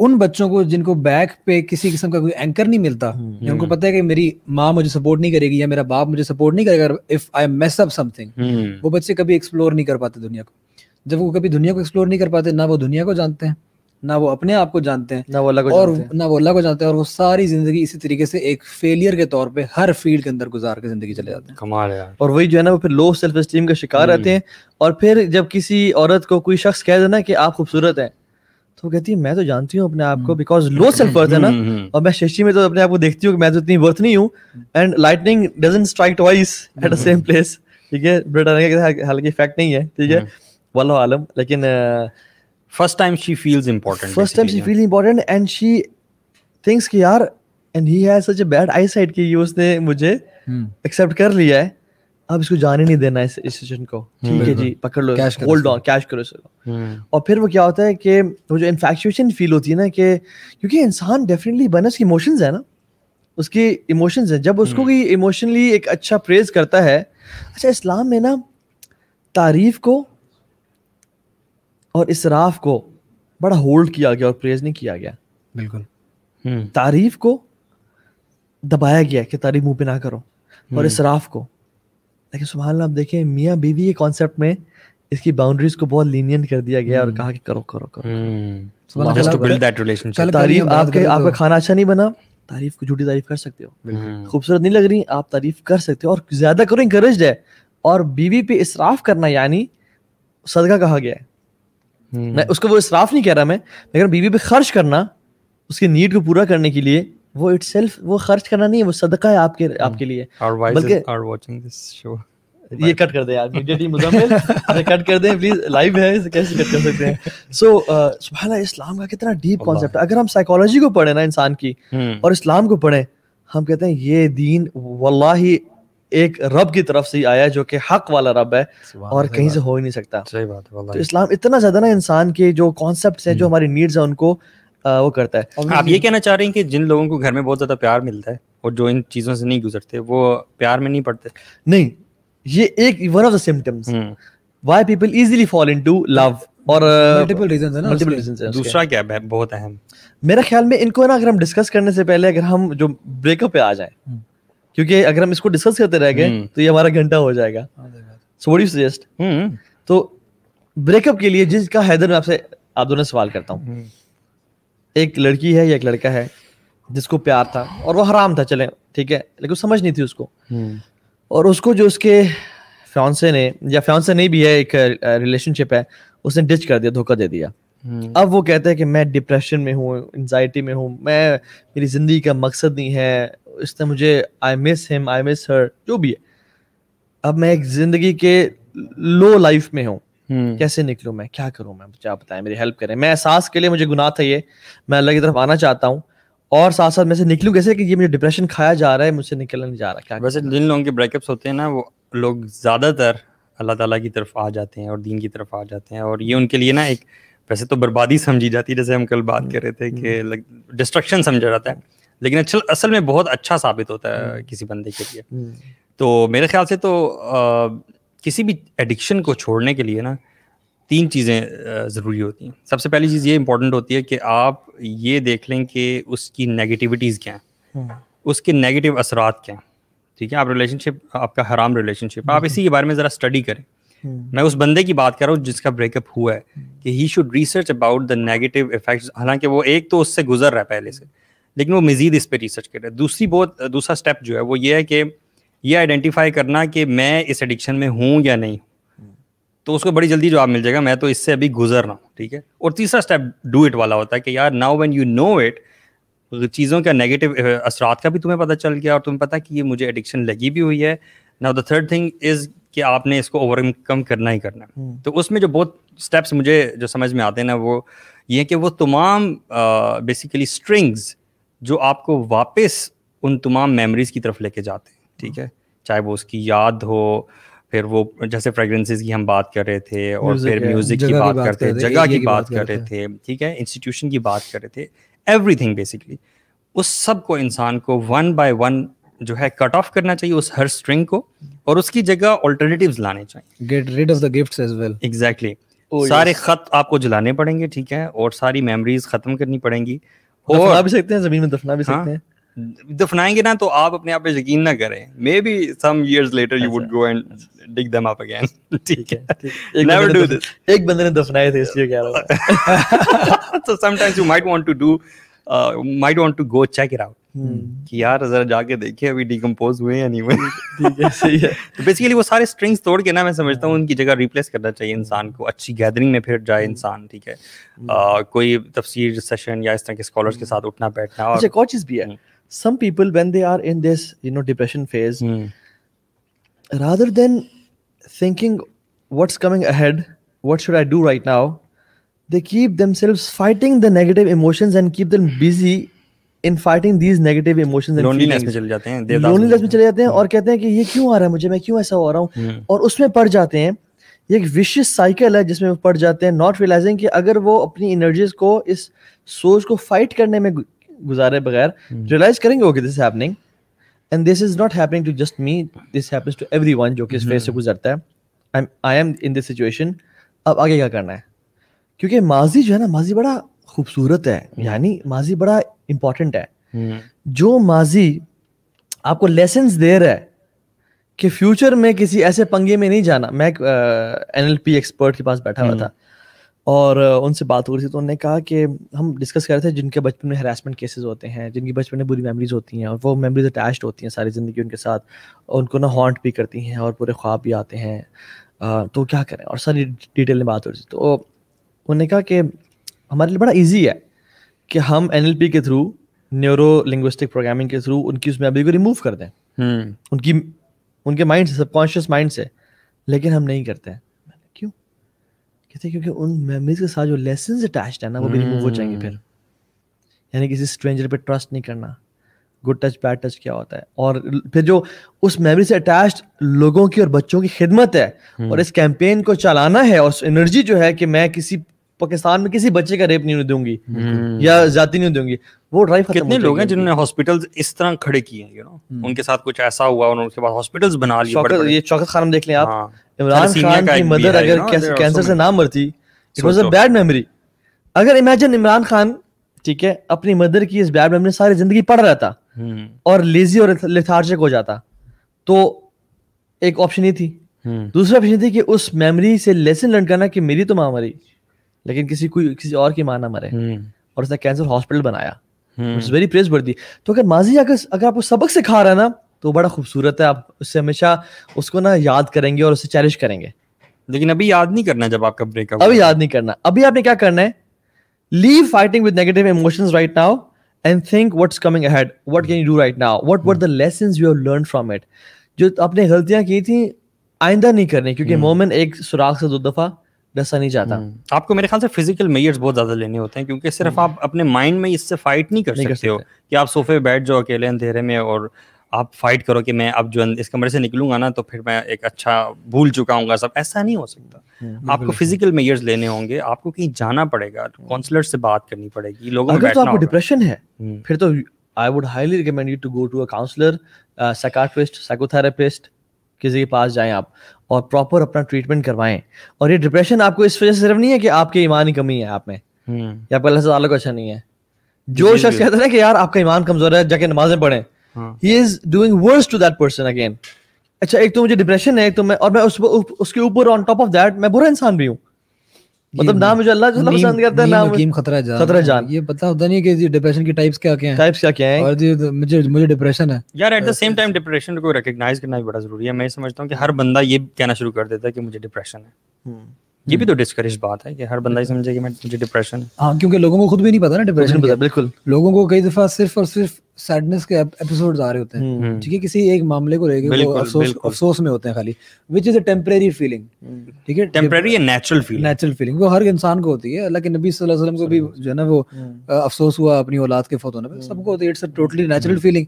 उन बच्चों को जिनको बैक पे किसी किस्म का कोई एंकर नहीं मिलता हम्म, हम्म। उनको पता है कि मेरी माँ मुझे सपोर्ट नहीं करेगी या मेरा बाप मुझे सपोर्ट नहीं करेगा if I mess up something वो बच्चे कभी एक्सप्लोर नहीं कर पाते दुनिया को जब वो कभी दुनिया को एक्सप्लोर नहीं कर पाते ना वो दुनिया को जानते हैं ना वो अपने आप को जानते हैं ना वो अलग और ना वो अलग को जानते हैं और वो सारी जिंदगी इसी तरीके से एक फेलियर के तौर पे हर फील्ड के अंदर गुजार के जिंदगी चले जाते हैं कमाल यार और वही जो है ना वो फिर लो सेल्फ स्टीम का शिकार हम्म। रहते हैं और फिर जब किसी औरत को कोई शख्स कह देना कि आप खूबसूरत हैं तो कहती है मैं तो जानती हूँ अपने आप को बिकॉज लो सेल्फ वर्थ है ना हम्म, हम्म। और मैं शशि में तो अपने आप को देखती हूँ कि मैं तो इतनी वर्थ नहीं हूँ and lightning doesn't strike twice at the same place ठीक है ब्रिटानिया के हालांकि फैक्ट नहीं है ठीक है हम्म। वल्लो आलम लेकिन first time she feels important first time she feel important and she thinks कि यार and he has such a bad I side कि उसने मुझे एक्सेप्ट कर लिया है अब इसको जाने नहीं देना इस सिचुएशन को हम्म, ठीक है जी पकड़ लो होल्ड ऑन कैश करो इसको हम्म। और फिर वो क्या होता है कि वो जो इन्फेक्चुएशन फील होती है ना कि क्योंकि इंसान डेफिनेटली बना उसकी इमोशंस है ना उसकी इमोशंस है जब उसको भी हम्म। इमोशनली एक अच्छा प्रेज करता है अच्छा इस्लाम में ना तारीफ को और इसराफ को बड़ा होल्ड किया गया और प्रेज नहीं किया गया बिल्कुल तारीफ को दबाया गया कि तारीफ मुंह पे ना करो और इसराफ को लेकिन सुबह आप देखें मियाँ बीवी के कॉन्सेप्ट में इसकी बाउंड्रीज को बहुत लीनियन कर दिया गया और हम्म। कहा कि करो करो करो हम्म। तारीफ आपके तो। आपका खाना अच्छा नहीं बना तारीफ को झूठी तारीफ कर सकते हो हम्म। खूबसूरत नहीं लग रही आप तारीफ कर सकते हो और ज्यादा करो इंकरेज है और बीवी पे इसराफ करना यानी सदका कहा गया है मैं उसको वो इसराफ नहीं कह रहा मैं लेकिन बीवी पे खर्च करना उसकी नीड को पूरा करने के लिए वो इट सेल्फ वो खर्च करना नहीं है वो सदका है आपके hmm. आपके लिए बल्कि आर वाचिंग दिस शो ये कट कर दे यार इमीडिएटली मुजम्मिल अरे कट कर दे प्लीज लाइव है इसे कैसे कट कर सकते हैं सो uh, सुभान अल्लाह इस्लाम का कितना डीप कांसेप्ट है अगर हम साइकोलॉजी को पढ़े ना इंसान की हम्म। और इस्लाम को पढ़े हम कहते हैं ये दीन वल्लाही एक रब की तरफ से आया जो कि हक वाला रब है और कहीं से हो ही नहीं सकता सही बात है तो इस्लाम इतना ज्यादा ना इंसान के जो कॉन्सेप्ट्स हैं जो हम्म। हमारी नीड्स हैं उनको वो करता है आप ये कहना चाह रहे हैं कि जिन लोगों को घर में बहुत ज्यादा प्यार मिलता है और जो इन चीजों से नहीं गुजरते वो प्यार में नहीं पड़ते नहीं ये एक one of the symptoms why people easily fall into love और मल्टीपल रीजंस है ना मल्टीपल रीजंस है दूसरा क्या है बहुत अहम मेरा ख्याल में इनको ना अगर हम डिस्कस करने से पहले अगर हम जो ब्रेकअप पे आ जाए हम्म। क्योंकि अगर हम इसको डिस्कस करते रह गए हम्म। तो ये हमारा घंटा हो जाएगा सो व्हाट यू सजेस्ट तो ब्रेकअप के लिए जिसका हैदर मैं आपसे आप दोनों सवाल करता हूं हम्म। एक लड़की है या एक लड़का है जिसको प्यार था और वो हराम था चले ठीक है लेकिन समझ नहीं थी उसको हम्म। और उसको जो उसके फ्यौंसे ने या फ्यौंसे नहीं भी है एक रिलेशनशिप है उसने डिच कर दिया धोखा दे दिया हम्म। अब वो कहते हैं कि मैं डिप्रेशन में हूँ एनजाइटी में हूँ मैं मेरी जिंदगी का मकसद नहीं है इसने मुझे I miss him I miss her जो भी है अब मैं एक जिंदगी के लो लाइफ में हूँ हम्म। कैसे निकलूं मैं क्या करूं मैं क्या बताएं मेरी हेल्प करें मैं एहसास के लिए मुझे गुनाह था ये मैं अल्लाह की तरफ आना चाहता हूँ और साथ साथ मैं से निकलूं कैसे कि ये मुझे डिप्रेशन खाया जा रहा है मुझसे निकलने नहीं जा रहा क्या वैसे जिन लोगों के ब्रेकअप्स होते हैं ना वो लोग ज़्यादातर अल्लाह ताला की तरफ आ जाते हैं और दीन की तरफ आ जाते हैं और ये उनके लिए ना एक वैसे तो बर्बादी समझी जाती है जैसे हम कल बात हम्म। कर रहे थे कि डिस्ट्रक्शन हम्म। समझा जाता है लेकिन अच्छा असल में बहुत अच्छा साबित होता है किसी बंदे के लिए तो मेरे ख्याल से तो किसी भी एडिक्शन को छोड़ने के लिए ना तीन चीज़ें ज़रूरी होती हैं सबसे पहली चीज़ ये इम्पोर्टेंट होती है कि आप ये देख लें कि उसकी नेगेटिविटीज़ क्या हैं हम्म। उसके नेगेटिव असरात क्या हैं ठीक है आप रिलेशनशिप आपका हराम रिलेशनशिप आप हम्म। इसी के बारे में ज़रा स्टडी करें हम्म। मैं उस बंदे की बात कर रहा हूँ जिसका ब्रेकअप हुआ है कि he should research about the negative effects हालांकि वो एक तो उससे गुजर रहा है पहले से लेकिन वो मजीद इस पर रिसर्च कर रहा है दूसरी बहुत दूसरा स्टेप जो है वो ये है कि ये आइडेंटिफाई करना कि मैं इस एडिक्शन में हूँ या नहीं तो उसको बड़ी जल्दी जवाब मिल जाएगा मैं तो इससे अभी गुजर रहा हूँ ठीक है और तीसरा स्टेप डू इट वाला होता है कि यार now when you know it चीज़ों का नेगेटिव असरात का भी तुम्हें पता चल गया और तुम्हें पता कि ये मुझे एडिक्शन लगी भी हुई है now the third thing is कि आपने इसको ओवरकम करना ही करना है हम्म। तो उसमें जो बहुत स्टेप्स मुझे जो समझ में आते हैं ना वो ये कि वो तमाम बेसिकली स्ट्रिंग्स जो आपको वापस उन तमाम मेमोरीज की तरफ लेके जाते हैं ठीक है चाहे वो उसकी याद हो फिर वो जैसे फ्रेगरेंसेज की हम बात कर रहे थे और फिर म्यूजिक की बात करते थे जगह की बात कर रहे थे ठीक है इंस्टीट्यूशन की बात कर रहे थे एवरीथिंग बेसिकली उस सब को इंसान को वन बाय वन जो है कट ऑफ करना चाहिए उस हर स्ट्रिंग को और उसकी जगह ऑल्टरनेटिव लाने चाहिए get rid of the gift as well exactly सारे खत आपको जलाने पड़ेंगे ठीक है और सारी मेमोरीज खत्म करनी पड़ेंगी और भी सकते हैं जमीन में दफना भी हाँ। सकते हैं दफनाएंगे ना तो आप अपने आप पे यकीन ना करें maybe some years later you would go and dig them up again ठीक है एक नेवर डू दिस एक बंदे ने दफनाए थे इसलिए कह रहा हूं so sometimes you might want to do might want to go check it out कि यार जरा जाके देखिए अभी डीकंपोज हुए या नहीं हुए ठीक है सही है <laughs> तो बेसिकली वो सारे स्ट्रिंग्स तोड़ के ना मैं समझता हूँ हाँ। उनकी जगह रिप्लेस करना चाहिए इंसान को अच्छी गैदरिंग में फिर जाए हम्म। इंसान ठीक है आ, हम्म। uh, कोई तफसीर सेशन या इस तरह के स्कॉलर्स के हम्म। साथ उठना बैठना और अच्छा एक और चीज़ भी है some people when they are in this you know depression phase mm. rather than thinking what's coming ahead what should i do right now they keep themselves fighting the negative emotions and keep them busy in fighting these negative emotions loneliness में चले जाते हैं loneliness में चले जाते हैं और कहते हैं कि ये क्यों आ रहा है मुझे मैं क्यों ऐसा हो रहा हूँ और उसमें पड़ जाते हैं ये एक विशियस साइकिल है जिसमें वो पड़ जाते हैं नॉट रियलाइजिंग कि अगर वो अपनी एनर्जीज को इस सोच को फाइट करने में गुजारे बगैर रियलाइज हम्म। करेंगे okay this happening and this is not happening to just me this happens to everyone जो कि इस फेज से हम्म। गुजरता है I I am in this situation अब आगे क्या करना है क्योंकि माजी जो है ना माजी बड़ा खूबसूरत है हम्म। यानी माजी बड़ा इम्पोर्टेंट है जो माजी आपको लेसन दे रहा है कि फ्यूचर में किसी ऐसे पंगे में नहीं जाना मैं एन एक्सपर्ट के पास बैठा हुआ था और उनसे बात हो रही थी तो उन्होंने कहा कि हम डिस्कस कर रहे थे जिनके बचपन में हरासमेंट केसेस होते हैं जिनकी बचपन में बुरी मेमोरीज होती हैं और वो मेमोरीज अटैच्ड होती हैं सारी ज़िंदगी उनके साथ उनको ना हॉन्ट भी करती हैं और पूरे ख्वाब भी आते हैं तो क्या करें और सारी डिटेल में बात हो रही थी तो उन्होंने कहा कि हमारे लिए बड़ा ईजी है कि हम एन के थ्रू न्यूरो लिंग्विस्टिक प्रोग्रामिंग के थ्रू उनकी उस मेमोरी को रिमूव कर दें हम्म। उनकी उनके माइंड से सबकॉन्शियस माइंड से लेकिन हम नहीं करते हैं कहते हैं क्योंकि उन मेमरीज के साथ जो लेसन अटैच है ना वो भी रिमूव हो जाएंगे फिर हम्म। यानी किसी स्ट्रेंजर पे ट्रस्ट नहीं करना गुड टच बैड टच क्या होता है और फिर जो उस मेमोरी से अटैच लोगों की और बच्चों की खिदमत है हम्म। और इस कैंपेन को चलाना है और एनर्जी जो है कि मैं किसी पाकिस्तान में किसी बच्चे का रेप नहीं दूंगी हम्म। या जाति नहीं दूंगी वो ड्राइव कितने लोग हैं जिन्होंने हॉस्पिटल्स इस तरह खड़े किए हैं यू नो उनके साथ कुछ ऐसा हुआ उन्होंने उसके बाद हॉस्पिटल्स बना लिए ये चौकत खान देख लें आप हाँ। इमरान खान की मदर अगर कैंसर से ना मरती it was a bad memory अगर इमेजिन इमरान खान ठीक है अपनी मदर की इस बैड मेमोरी सारी जिंदगी पढ़ रहा था हम्म। और लेजी और लिथार्जिक हो जाता तो एक ऑप्शन ही थी हम्म। दूसरा ऑप्शन थी कि उस मेमोरी से लेसन लर्न करना कि मेरी तो माँ मरी लेकिन किसी कोई किसी और की माँ ना मरे हम्म। और उसने कैंसर हॉस्पिटल बनाया इट्स वेरी प्रेज बढ़ती तो अगर माजी अगर अगर आपको सबक सिखा रहा है ना तो बड़ा खूबसूरत है आप उससे हमेशा उसको ना याद करेंगे और उसे चैलेंज करेंगे लेकिन अभी याद नहीं करना जब आपका ब्रेकअप अभी याद नहीं करना अभी आपने क्या करना है leave fighting with negative emotions right now and think what's coming ahead what can you do right now what were the lessons you have learn from it जो आपने गलतियां की थी आइंदा नहीं करनी क्योंकि हम्म। मोमेंट एक सुराख से दो दफा डसा नहीं जाता हम्म। आपको मेरे ख्याल से फिजिकल मेयर्स बहुत ज्यादा लेने होते हैं क्योंकि सिर्फ हम्म। आप अपने माइंड में इससे फाइट नहीं कर नहीं सकते कर हो कि आप सोफे बैठ जाओ अकेले अंधेरे में और आप फाइट करो कि मैं अब जो इस कमरे से निकलूंगा ना तो फिर मैं एक अच्छा भूल चुका हूँ सब ऐसा नहीं हो सकता हम्म, हम्म, आपको फिजिकल मेयर्स लेने होंगे आपको कहीं जाना पड़ेगा काउंसलर हम्म। से बात करनी पड़ेगी लोगों अगर तो आपको डिप्रेशन है फिर तो I would highly recommend you to go to a counsellor psychiatrist psychotherapist किसी के पास जाएं आप और प्रॉपर अपना ट्रीटमेंट करवाएं और ये डिप्रेशन आपको इस वजह से सिर्फ नहीं है कि आपके ईमान ही कमी है आप में या आपका अल्लाह से अच्छा नहीं है जो शख्स कहता है ना कि यार आपका ईमान कमजोर है जाके नमाजें पढ़ें he is doing worse to that person again अच्छा एक तो मुझे डिप्रेशन है एक तो मैं और मैं उस, उ, उसके ऊपर ऑन टॉप ऑफ दैट मैं बुरा इंसान भी हूँ मतलब ना मुझे अल्लाह जो पसंद करता है ना हकीम खतरा जान खतरा जान ये पता होता नहीं कि डिप्रेशन की टाइप्स क्या क्या हैं टाइप्स क्या क्या हैं और जी तो मुझे मुझे डिप्रेशन है यार at the same time depression को रिकॉग्नाइज करना भी बड़ा जरूरी है मैं समझता हूँ कि हर बंदा ये कहना शुरू कर देता है कि मुझे डिप्रेशन है हम्म। ये भी तो डिस्करेज हम्म। बात है कि हर बंदा ही समझे कि मैं मुझे डिप्रेशन है हाँ क्योंकि लोगों को खुद भी नहीं पता ना डिप्रेशन पता बिल्कुल लोगों को कई दफा सिर्फ और सिर्फ सैडनेस के एपिसोड आ रहे होते हैं हम्म। ठीक है किसी एक मामले को लेकर वो अफसोस अफसोस में होते हैं खाली which is a temporary feeling ठीक है टेंपरेरी या नेचुरल फीलिंग नेचुरल फीलिंग वो हर इंसान को होती है अल्लाह के नबी सल्लल्लाहु अलैहि वसल्लम को भी जो है ना वो हम्म। अफसोस हुआ अपनी औलाद के फौत होने पर सबको होती है it's a totally natural feeling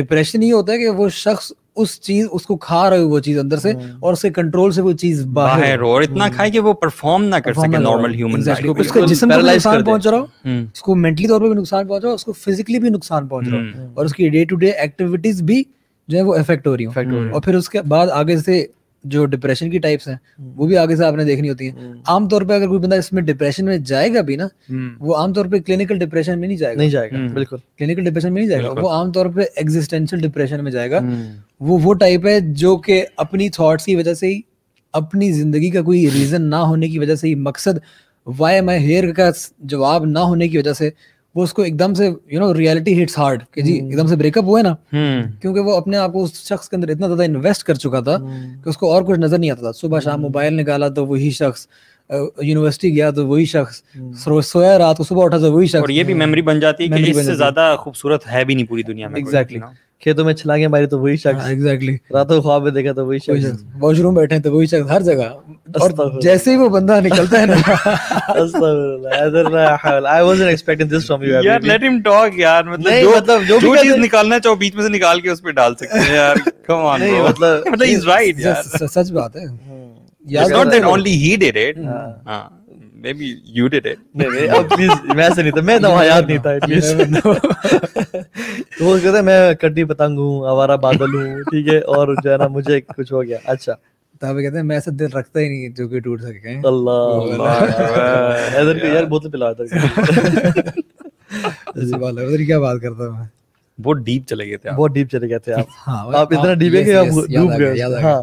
depression ही होता है कि वो शख्स उस चीज उसको खा रहे हो वो चीज अंदर से हाँ। और उसके कंट्रोल से वो चीज बाहर और इतना हाँ। खाए कि वो परफॉर्म ना कर सके नॉर्मल ह्यूमन उसको जिसम को नुकसान पहुंच रहा हो हम्म। उसको मेंटली तौर पर भी नुकसान पहुंच रहा हो उसको फिजिकली भी नुकसान पहुंच रहा हो हम्म। और उसकी डे टू डे एक्टिविटीज भी जो है वो इफेक्ट हो रही हो और फिर उसके बाद आगे से जो डिप्रेशन की टाइप्स हैं हम्म। वो भी आगे से आपने देखनी होती है हम्म। आमतौर पर अगर कोई बंदा इसमें डिप्रेशन में जाएगा भी ना हम्म। वो आमतौर पर क्लिनिकल डिप्रेशन में नहीं जाएगा नहीं जाएगा बिल्कुल क्लिनिकल डिप्रेशन में नहीं जाएगा वो आमतौर पर एग्जिस्टेंशियल डिप्रेशन में जाएगा वो वो टाइप है जो कि अपनी थॉट्स की वजह से ही अपनी जिंदगी का कोई रीजन ना होने की वजह से ही मकसद वाई एम आई हेयर का जवाब ना होने की वजह से वो उसको एकदम से you know reality hits hard कि जी हम्म। एकदम से ब्रेकअप हुआ है ना हम्म। क्योंकि वो अपने आप को उस शख्स के अंदर इतना ज्यादा इन्वेस्ट कर चुका था हम्म। कि उसको और कुछ नजर नहीं आता था सुबह शाम मोबाइल निकाला तो वही शख्स यूनिवर्सिटी गया तो वही शख्स सोया रात को सुबह उठा तो वही शख्स और ये भी मेमोरी बन जाती है कि इससे ज्यादा खूबसूरत है भी नहीं पूरी दुनिया में एग्जैक्टली exactly. खेतों में छलांगे मारी तो वही शख्स एग्जैक्टली हाँ, exactly. रातों ख्वाब में देखा तो वही शख्स वॉशरूम बैठे तो वही शख्स हर जगह और जैसे ही वो बंदा निकलता है ना I wasn't expecting this from you यार लेट हिम टॉक यार मतलब जो मतलब जो, भी चीज निकालना है चाहो बीच में से निकाल के उस पे डाल सकते हैं यार कम <laughs> ऑन मतलब मतलब ही इज राइट यार सच बात है यार not that only he did it हां maybe you did it. नहीं नहीं था मैं तो याद नहीं था तो वो कहते मैं कड्डी पतंग हूँ आवारा बादल हूँ ठीक है और जो है ना मुझे कुछ हो गया अच्छा तो कहते हैं मैं ऐसा दिल रखता ही नहीं जो कि टूट सके अल्लाह यार बोतल पिला था <laughs> क्या बात करता मैं बहुत डीप चले गए थे बहुत डीप चले गए थे आप हाँ आप इतना डीप है कि आप डूब गए हाँ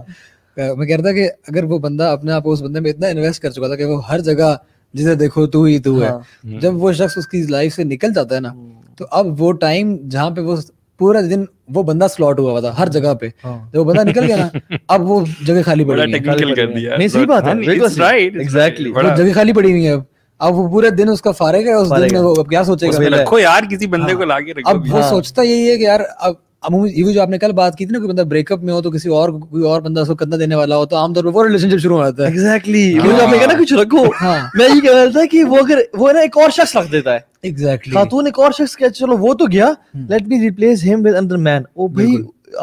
मैं कह रहा था कि अगर वो बंदा अपने आप उस बंदे में इतना इन्वेस्ट कर चुका था कि वो हर जगह जिसे देखो तू ही तू है हाँ। हम्म। जब वो शख्स उसकी लाइफ से निकल जाता है ना हम्म। तो अब वो टाइम जहाँ पे वो पूरा दिन वो बंदा स्लॉट हुआ था हर जगह पे हाँ। जब वो बंदा निकल गया ना अब वो जगह खाली पड़ी है नहीं सही बात है एग्जैक्टली हाँ, वो जगह खाली पड़ी हुई है अब अब वो पूरे दिन उसका फारेग है उस दिन में वो क्या सोचेगा यार किसी बंदे हाँ। को लाके अब वो सोचता यही है कि यार अब अमूमन ये जो आपने कल बात की थी ना कोई बंदा ब्रेकअप में हो तो किसी और कोई और बंदा उसको कंधा देने वाला हो तो आमतौर पर वो रिलेशनशिप शुरू हो जाता है एग्जैक्टली exactly. हाँ। आपने कहा ना कुछ रखो हाँ। मैं ये कह रहा था कि वो अगर वो ना एक और शख्स रख देता है एग्जैक्टली exactly. खातून एक और शख्स कह चलो वो तो गया let me replace him with another man ओ भाई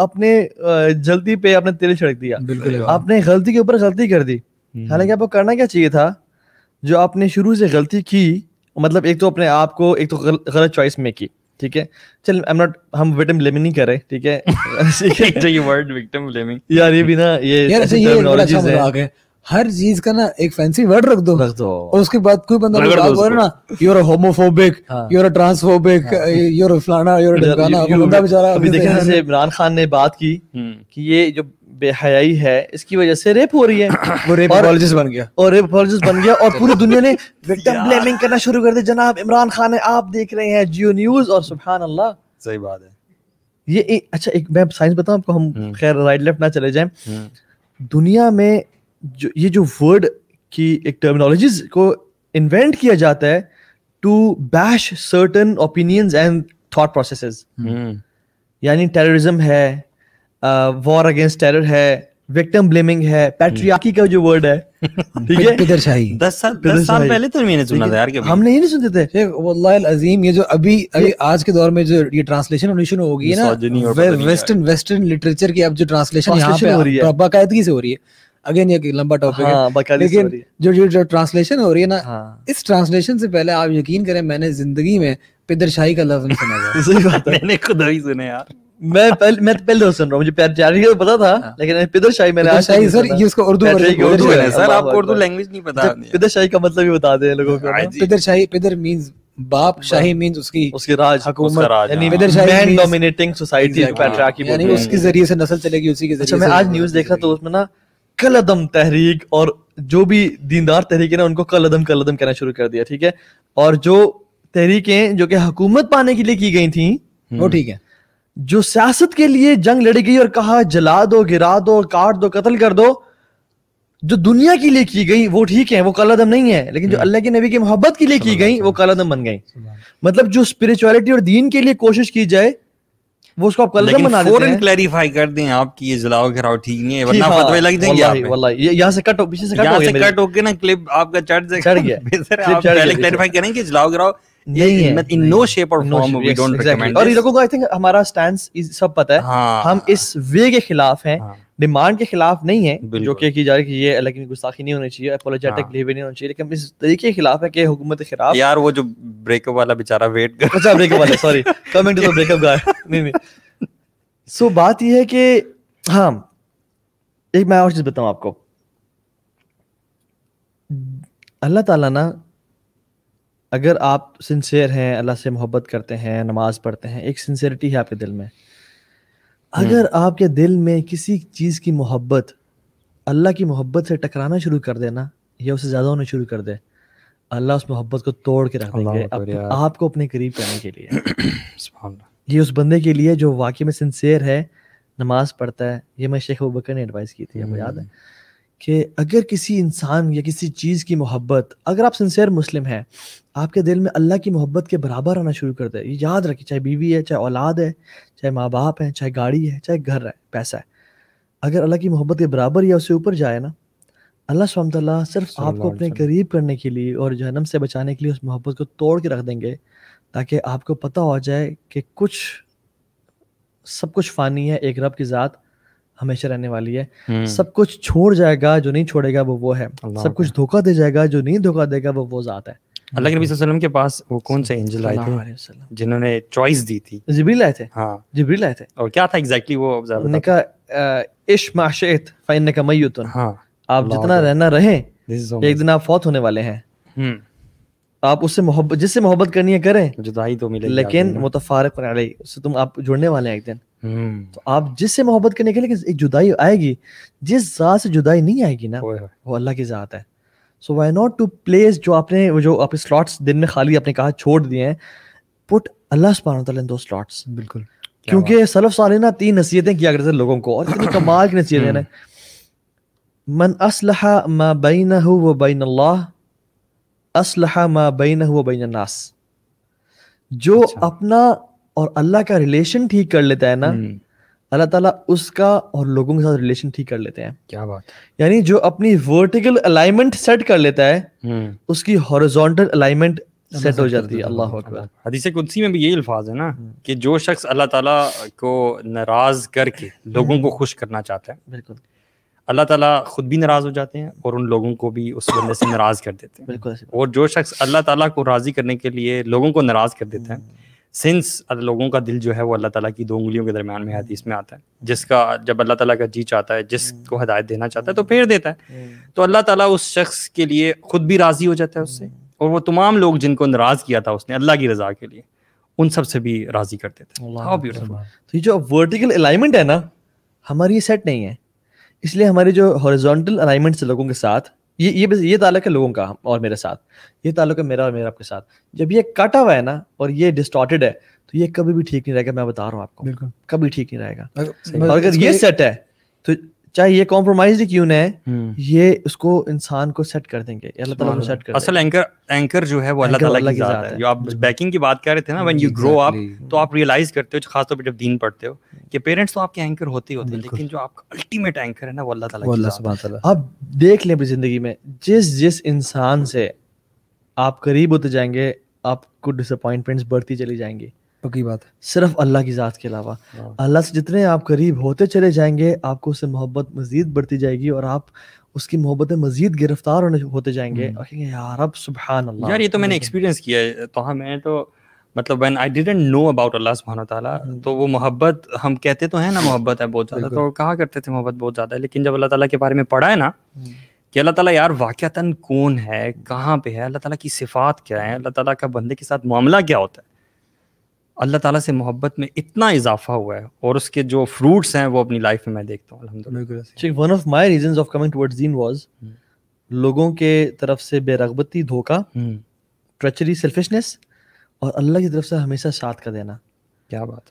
अपने जल्दी पे अपने तेल छिड़क दिया बिल्कुल आपने गलती के ऊपर गलती कर दी हम्म। हालांकि आपको करना क्या चाहिए था जो आपने शुरू से गलती की मतलब एक तो अपने आप को एक तो गलत चॉइस में की ठीक है चल आई एम नॉट हम विक्टिम ब्लेमिंग नहीं कर रहे ठीक है <laughs> तो <laughs> ये वर्ड विक्टिम ब्लेमिंग यार ये भी ना ये यार ऐसे ये बड़ा अच्छा मजाक है हर चीज का ना एक फैंसी वर्ड रख दो रख दो और उसके बाद कोई बंदा बोल रहा है ना you are homophobic you are transphobic you are फलाना यू आर ढमकाना बंदा बेचारा अभी देखा जैसे इमरान खान ने बात की हम्म। कि ये जो बेहयाई है इसकी वजह से रेप हो रही है <coughs> वो रेप और, बन गया और रेप बन गया और पूरी दुनिया ने विक्टिम <coughs> ब्लेमिंग करना शुरू कर दिया जनाब इमरान खान है आप देख रहे हैं जियो न्यूज और सुबहान अल्लाह सही बात है ये ए, अच्छा एक मैं साइंस बताऊं आपको हम हम्म। खैर राइट लेफ्ट ना चले जाएं हम्म। दुनिया में जो ये जो वर्ड की एक टर्मिनोलॉजीज को इन्वेंट किया जाता है to bash certain opinions and thought processes यानी टेररिज्म है वॉर अगेंस्ट टेरर है विक्टिम ब्लेमिंग है पैट्रियाकी का जो वर्ड है <laughs> ठीक है किधर चाहिए दस साल दस साल पहले तो मैंने सुना था यार के हमने ये नहीं सुनते थे वल्लाह अजीम ये जो अभी अभी आज के दौर में जो ये ट्रांसलेशन होनी शुरू होगी ना वेस्टर्न वेस्टर्न लिटरेचर की अब जो ट्रांसलेशन यहाँ पे हो रही है बाकायदगी से हो रही है अगेन ये लंबा टॉपिक हाँ, है लेकिन जो जो जो ट्रांसलेशन हो रही है ना हाँ. इस ट्रांसलेशन से पहले आप यकीन करें मैंने जिंदगी में पिदरशाही का लफ्ज नहीं सुना था <laughs> सही बात है मैंने खुद ही सुने यार मैं पहले मैं तो पहले तो सुन रहा हूँ मुझे प्यार रही है पता था हाँ। लेकिन पिदर शाही मैंने शाही सर ये इसको उर्दू तो उर्दू है सर आपको उर्दू लैंग्वेज नहीं पता पिदर शाही का मतलब ही बता लोगों को हाँ पिदर शाही पिदर मींस बाप शाही मींस उसकी उसकी राज हुकूमत यानी मैन डोमिनेटिंग सोसाइटी पैट्रियार्की यानी उसके जरिए से नस्ल चलेगी उसी के अच्छा, जरिए मैं आज न्यूज़ देख रहा था उसमें ना कलदम तहरीक और जो भी दीनदार तहरीक है ना उनको कलदम कलदम कहना शुरू कर दिया ठीक है और जो तहरीकें जो कि हुकूमत पाने के लिए की गई थी वो ठीक है जो सियासत के लिए जंग लड़ी गई और कहा जला दो गिरा दो काट दो कत्ल कर दो जो दुनिया के लिए की गई वो ठीक है वो कलदम नहीं है लेकिन जो हम्म। अल्लाह के नबी की मोहब्बत के लिए की गई वो कलदम बन गई मतलब जो स्पिरिचुअलिटी और दीन के लिए कोशिश की जाए वो उसको आप कलदम बना देते हैं क्लैरिफाई कर दें आपकी ये जलाओ गिराओ ठीक नहीं है वरना हाँ, फतवे लग जाएंगे आप ये यहां से कट हो पीछे से कट हो गया यहां से कट होके ना क्लिप आपका चढ़ जाएगा चढ़ गया <laughs> पहले क्लैरिफाई करेंगे जलाओ गिराओ नहीं नो शेप और फॉर्म वी डोंट रिकमेंड और लोगों को आई थिंक हमारा स्टैंड सब पता है हाँ। हम इस वे के खिलाफ हैं डिमांड हाँ। के खिलाफ नहीं है जो कि की जा रही है ये अलग में गुस्ताखी नहीं होनी चाहिए अपोलोजेटिक बिहेवियर हाँ। नहीं होना चाहिए लेकिन इस तरीके के खिलाफ है कि हुकूमत के खिलाफ यार वो जो ब्रेकअप वाला बेचारा वेट कर अच्छा ब्रेकअप वाला sorry coming to the breakup guy नहीं नहीं सो बात ये है कि हाँ एक मैं और चीज बताऊं आपको अल्लाह ताला ना अगर आप सिंसियर हैं अल्लाह से मोहब्बत करते हैं नमाज पढ़ते हैं एक सिंसेरिटी है आपके दिल में अगर हम्म। आपके दिल में किसी चीज़ की मोहब्बत अल्लाह की मोहब्बत से टकराना शुरू कर देना या उससे ज़्यादा होना शुरू कर दे अल्लाह उस मोहब्बत को तोड़ के रख देंगे अप, आपको अपने करीब करने के लिए <coughs> ये उस बंदे के लिए जो वाकई में सिंसियर है नमाज पढ़ता है ये मैं शेख अबू बकर ने एडवाइस की थी आपको याद है हम्म। कि अगर किसी इंसान या किसी चीज़ की मोहब्बत अगर आप सिंसियर मुस्लिम हैं आपके दिल में अल्लाह की मोहब्बत के बराबर आना शुरू कर दे याद रखिए चाहे बीवी है चाहे औलाद है चाहे माँ बाप है चाहे गाड़ी है चाहे घर है पैसा है अगर अल्लाह की मोहब्बत के बराबर या उससे ऊपर जाए ना अल्लाह स्वाम सिर्फ आपको अपने करीब करने के लिए और जन्म से बचाने के लिए उस मोहब्बत को तोड़ के रख देंगे ताकि आपको पता हो जाए कि कुछ सब कुछ फ़ानी है एक रब की ज़ात हमेशा रहने वाली है हम्म। सब कुछ छोड़ जाएगा जो नहीं छोड़ेगा वो वो है सब कुछ धोखा दे जाएगा जो नहीं धोखा देगा वो वो जात है अल्लाह के नबी वसल्लम के पास वो कौन से एंजल आए थे जिन्होंने चॉइस दी थी जिब्रील आए थे हाँ जिब्रील आए थे और क्या था एग्जैक्टली वो उन्होंने कहा इश माशेत फाइन का मयतुन हाँ आप जितना रहना रहे एक दिन आप फौत होने वाले हैं हम्म। आप उससे मोहब्बत जिससे मोहब्बत करनी है करें जुदाई तो मिले लेकिन मुतफारक उससे तुम आप जुड़ने वाले हैं एक दिन हम्म। तो आप जिससे मोहब्बत करने के लिए एक जुदाई आएगी जिस जात से जुदाई नहीं आएगी ना वो अल्लाह की जात है so why not to place जो आपने जो आपके स्लॉट्स दिन में खाली आपने कहा छोड़ दिए हैं पुट अल्लाह सुबहान इन दो स्लॉट्स बिल्कुल क्योंकि सलफ साल ना तीन नसीहतें किया करते थे लोगों को और इतनी कमाल की नसीहतें हम्म। हैं मन असलह मा बैन व बैन अल्लाह असलह मा बैन व बैन नास जो अच्छा। अपना और अल्लाह का रिलेशन ठीक कर लेता है ना हम्म। अल्लाह ताला उसका और लोगों के साथ रिलेशन ठीक कर लेते हैं क्या बात यानी जो अपनी वर्टिकल अलाइनमेंट सेट कर लेता है हम्म। उसकी हॉरिजॉन्टल अलाइनमेंट सेट हो जाती है अल्लाह हदीस कुदसी में भी यही अल्फाज है ना हम्म। कि जो शख्स अल्लाह ताला को नाराज करके लोगों को खुश करना चाहता है बिल्कुल अल्लाह ताला खुद भी नाराज़ हो जाते हैं और उन लोगों को भी उस बंदे से नाराज़ कर देते हैं बिल्कुल और जो शख्स अल्लाह ताला को राज़ी करने के लिए लोगों को नाराज़ कर देता है सिंस लोगों का दिल जो है वो अल्लाह ताला की दो उंगलियों के दरमियान में हदीस में आता है जिसका जब अल्लाह ताला का जी चाहता है जिसको हम्म। हदायत देना चाहता है तो हम्म। फेर देता है हम्म। तो अल्लाह ताला उस शख्स के लिए खुद भी राज़ी हो जाता है उससे और वो तमाम लोग जिनको नाराज़ किया था उसने अल्लाह की रजा के लिए उन सब से भी राज़ी कर देते हैं तो ये जो वर्टिकल अलाइनमेंट है ना हमारी सेट नहीं है इसलिए हमारी जो हॉरिजॉन्टल अलाइनमेंट है लोगों के साथ ये ये ये ताल्लुक है लोगों का और मेरे साथ ये ताल्लुक है मेरा और मेरा आपके साथ जब ये कटा हुआ है ना और ये डिस्टॉर्टेड है तो ये कभी भी ठीक नहीं रहेगा मैं बता रहा हूँ आपको कभी ठीक नहीं रहेगा अगर ये सेट है चाहे ये कॉम्प्रोमाइज क्यों ना है हम्म। ये उसको इंसान को सेट कर देंगे अल्लाह ताला को सेट कर असल एंकर एंकर जो है वो अल्लाह ताला की जात है जो आप बैकिंग की बात कर रहे थे ना व्हेन यू ग्रो अप तो आप रियलाइज करते हो खासतौर पर जब दीन पढ़ते हो कि पेरेंट्स तो आपके एंकर होते ही होते हैं लेकिन जो आपका अल्टीमेट एंकर है ना वो अल्लाह ताला की जात है आप देख लें अपनी जिंदगी में जिस जिस इंसान से आप करीब होते जाएंगे आपको डिसअपॉइंटमेंट्स बढ़ती चली जाएंगी पक्की बात है सिर्फ अल्लाह की ज़ात के अलावा हाँ। अल्लाह से जितने आप करीब होते चले जाएंगे आपको उससे मोहब्बत मजीद बढ़ती जाएगी और आप उसकी मोहब्बत मजीद गिरफ्तार होने होते जाएंगे हम्म। और कहेंगे यार अब सुबहान अल्लाह यार ये तो मैंने एक्सपीरियंस हम्म। किया है तो हाँ मैं तो मतलब when I didn't know about Allah सुबहाना ताला तो वो मोहब्बत हम कहते तो है ना मोहब्बत है बहुत ज़्यादा तो कहा करते थे मोहब्बत बहुत ज़्यादा है लेकिन जब अल्लाह ताला के बारे में पढ़ा है ना हम्म। कि अल्लाह ताला यार वाक़ता कौन है कहाँ पे है अल्लाह ताला की सिफात क्या है अल्लाह ताला का बंदे के साथ मामला क्या होता है अल्लाह ताला से मोहब्बत में इतना इजाफा हुआ है और उसके जो फ्रूट्स हैं वो अपनी लाइफ में मैं देखता हूँ one of my reason of coming toward जीन वॉज लोगों के तरफ से बेरगबती धोखा ट्रचरी हम्म। सेल्फिशनेस और अल्लाह की तरफ से हमेशा साथ का देना क्या बात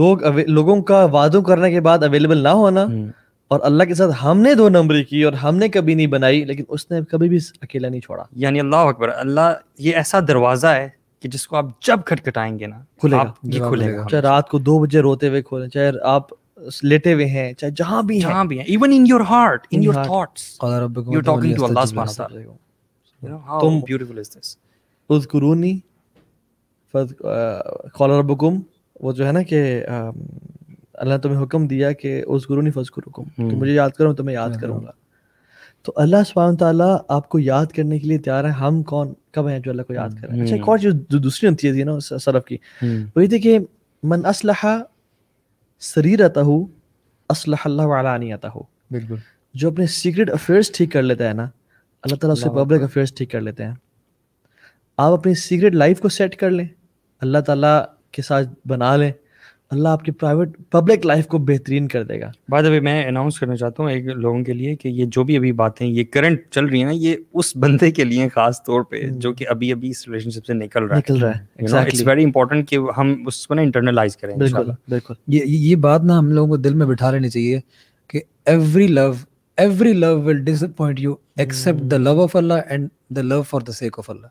लोग लोगों का वादों करने के बाद अवेलेबल ना होना हम्म। और अल्लाह के साथ हमने दो नंबरी की और हमने कभी नहीं बनाई लेकिन उसने कभी भी अकेला नहीं छोड़ा यानी अल्लाह अकबर अल्लाह ये ऐसा दरवाज़ा है कि जिसको आप जब खटखटाएंगे ना तो खुलेगा आप ये खुलेगा चाहे रात को दो बजे रोते हुए खोले चाहे आप लेटे हुए हैं चाहे जहां भी जहां भी हैं even in your heart in your thoughts you are talking to Allah सुभान Allah you how beautiful is this उजकुरूनी कॉल रब्बुकुम वो जो है ना कि अल्लाह तुम्हें हुक्म दिया कि उजकुरूनी फजकुरुकुम कि हम्म। मुझे याद करो तुम्हें याद हाँ, हाँ। करूंगा तो अल्लाह सुबह ताला आपको याद करने के लिए तैयार है हम कौन कब हैं जो अल्लाह को याद हम्म, करें अच्छा एक हम्म। और जो दूसरी नतीजे थी ना सरफ की हम्म। वो ये थी कि मन असलहा शरीर आता हो वाला नहीं आता हो बिल्कुल जो अपने सीक्रेट अफेयर्स ठीक कर लेता है ना अल्लाह ताला उसके पब्लिक अफेयर्स ठीक कर लेते हैं आप अपनी सीक्रेट लाइफ को सेट कर लें अल्लाह ताला के साथ बना लें अल्लाह आपकी प्राइवेट पब्लिक लाइफ को बेहतरीन कर देगा बाद अभी मैं अनाउंस करना चाहता हूँ एक लोगों के लिए कि ये जो भी अभी बातें ये करंट चल रही है ना ये उस बंदे के लिए खास तौर पे हम्म। जो कि अभी अभी इस रिलेशनशिप से निकल रहा है निकल रहा है इट्स वेरी इंपॉर्टेंट कि हम उसको ना इंटरनलाइज करें बिल्कुल बिल्कुल ये ये बात ना हम लोगों को दिल में बिठा लेनी चाहिए कि every love every love will disappoint you except the love of Allah and the love for the sake of Allah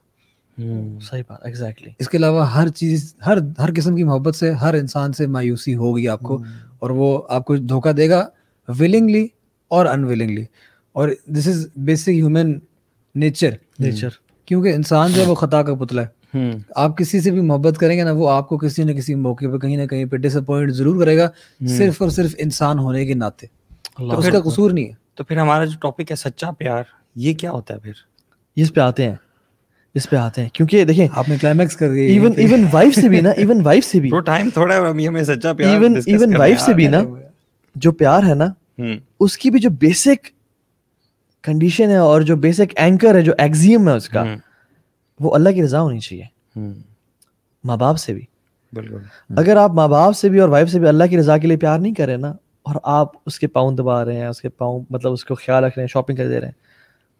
hmm. सही बात एग्जैक्टली इसके अलावा हर चीज हर हर किस्म की मोहब्बत से हर इंसान से मायूसी होगी आपको हम्म। और वो आपको धोखा देगा विलिंगली और अनविलिंगली और this is basic human nature nature क्योंकि इंसान जो है वो हम्म। खता का पुतला है आप किसी से भी मोहब्बत करेंगे ना वो आपको किसी न किसी मौके पर कहीं ना कहीं पे डिसअपॉइंट जरूर करेगा सिर्फ और सिर्फ इंसान होने के नाते तो उसका कसूर नहीं है तो फिर हमारा जो टॉपिक है सच्चा प्यार ये क्या होता है फिर इस पे आते हैं इस पे आते हैं क्योंकि देखिए आपने क्लाइमैक्स कर दिया इवन इवन वाइफ से भी ना इवन <laughs> वाइफ से भी टाइम थोड़ा है हमें सच्चा प्यार इवन इवन वाइफ से भी ना जो प्यार है ना हम्म। उसकी भी जो बेसिक कंडीशन है और जो बेसिक एंकर है जो एक्सियम है उसका हम्म। वो अल्लाह की रजा होनी चाहिए हम्म। माँ बाप से भी बिल्कुल अगर आप माँ बाप से भी और वाइफ से भी अल्लाह की रजा के लिए प्यार नहीं करें ना और आप उसके पाँव दबा रहे हैं उसके पाँव मतलब उसको ख्याल रख रहे हैं शॉपिंग कर दे रहे हैं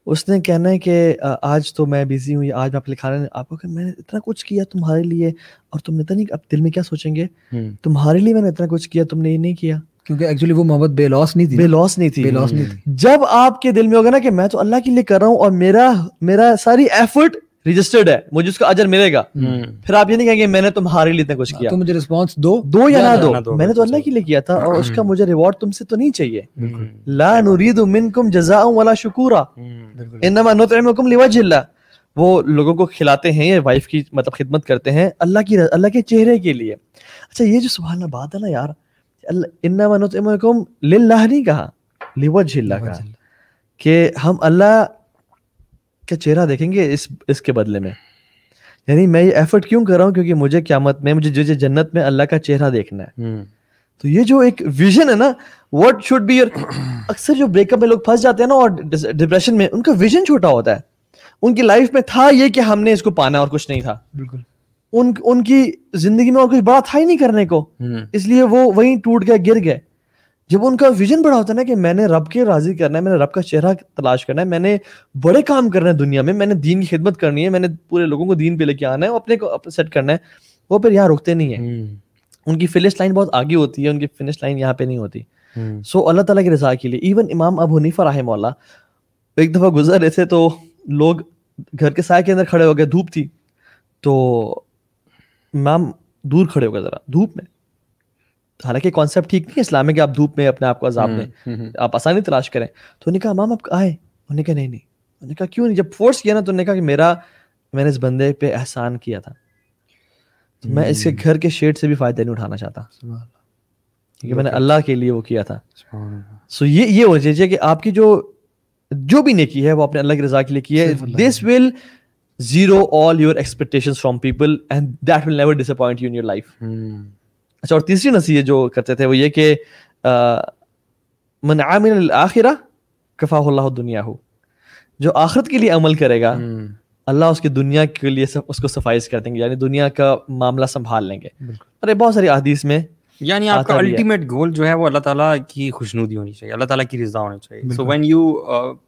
उसने कहना है कि आज तो मैं बिजी हूँ आज मैं आपके लिए खाना आपको कि मैंने इतना कुछ किया तुम्हारे लिए और तुमने इतना नहीं अब दिल में क्या सोचेंगे हम्म। तुम्हारे लिए मैंने इतना कुछ किया तुमने ये नहीं किया क्योंकि एक्चुअली वो मोहब्बत बेलॉस नहीं थी बेलॉस नहीं थी बेलॉस नहीं थी जब आपके दिल में होगा ना कि मैं तो अल्लाह के लिए कर रहा हूँ और मेरा मेरा सारी एफर्ट रजिस्टर्ड है मुझे उसका अजर मिलेगा हम्म। फिर आप ये नहीं कहेंगे मैंने तुम्हारे लिए कुछ किया तो मुझे रिस्पॉन्स दो दो या ना, दो।, मैंने तो अल्लाह के लिए किया था और उसका मुझे रिवॉर्ड तुमसे तो नहीं चाहिए ला नुरीद मिनकुम जजाउम वला शुकुरा हम्म, इनमा नुतइमुकुम लिवजिल्ला वो लोगों को खिलाते हैं या वाइफ की मतलब खिदमत करते हैं अल्लाह की अल्लाह के चेहरे के लिए अच्छा ये जो सुभान बात है ना यार इन्ना लिल्लाह नहीं कहा लिवजिल्ला कहा कि हम अल्लाह क्या चेहरा देखेंगे इस इसके बदले में यानी मैं ये एफर्ट क्यों कर रहा हूँ क्योंकि मुझे क्यामत में मुझे जो जन्नत में अल्लाह का चेहरा देखना है हम्म। तो ये जो एक विजन है ना वट शुड बी योर अक्सर जो ब्रेकअप में लोग फंस जाते हैं ना और डिप्रेशन में उनका विजन छोटा होता है उनकी लाइफ में था ये कि हमने इसको पाना और कुछ नहीं था बिल्कुल उन उनकी जिंदगी में और कुछ बड़ा था ही नहीं करने को हम्म। इसलिए वो वहीं टूट गए गिर गए जब उनका विजन बड़ा होता है ना कि मैंने रब के राजी करना है मैंने रब का चेहरा तलाश करना है मैंने बड़े काम करना है दुनिया में मैंने दीन की खिदमत करनी है मैंने पूरे लोगों को दीन पे लेके आना है अपने को सेट करना है वो फिर यहाँ रुकते नहीं है हम्म। उनकी फिनिश लाइन बहुत आगे होती है उनकी फिनिश लाइन यहाँ पे नहीं होती सो हम्म। अल्लाह तला की रजा के लिए इवन इमाम अब हनीफा राह मौला एक दफ़ा गुजर रहे थे तो लोग घर के साय के अंदर खड़े हो गए धूप थी तो इमाम दूर खड़े हो गए ज़रा धूप में हालांकि कॉन्सेप्ट ठीक नहीं है इस्लाम है कि आप धूप में अपने आप को अजाब में हम्म, हम्म, हम्म। आप आसानी तलाश करें तो उन्होंने कहा माम आप आए उन्होंने कहा नहीं नहीं उन्होंने कहा क्यों नहीं जब फोर्स किया ना तो उन्होंने कहा कि मेरा मैंने इस बंदे पे एहसान किया था तो मैं इसके घर के शेड से भी फायदा नहीं उठाना चाहता क्योंकि मैंने तो अल्लाह के लिए वो किया था सो ये ये हो जाए कि आपकी जो जो भी नेकी है वो आपने अल्लाह की रजा के लिए की है this will zero all your expectations from people and that will never disappoint you in your life अच्छा और तीसरी नसीहत जो करते थे वो ये कि मन आमिन आखिरा कफ़ा दुनिया हो जो आखिरत के लिए अमल करेगा हम्म। अल्लाह उसकी दुनिया के लिए सब उसको सफाइस कर देंगे यानी दुनिया का मामला संभाल लेंगे अरे बहुत सारी अहदीस में यानी आपका अल्टीमेट गोल जो है वो अल्लाह ताला की खुशनुदी होनी चाहिए अल्लाह ताला की रिजा होनी चाहिए so when you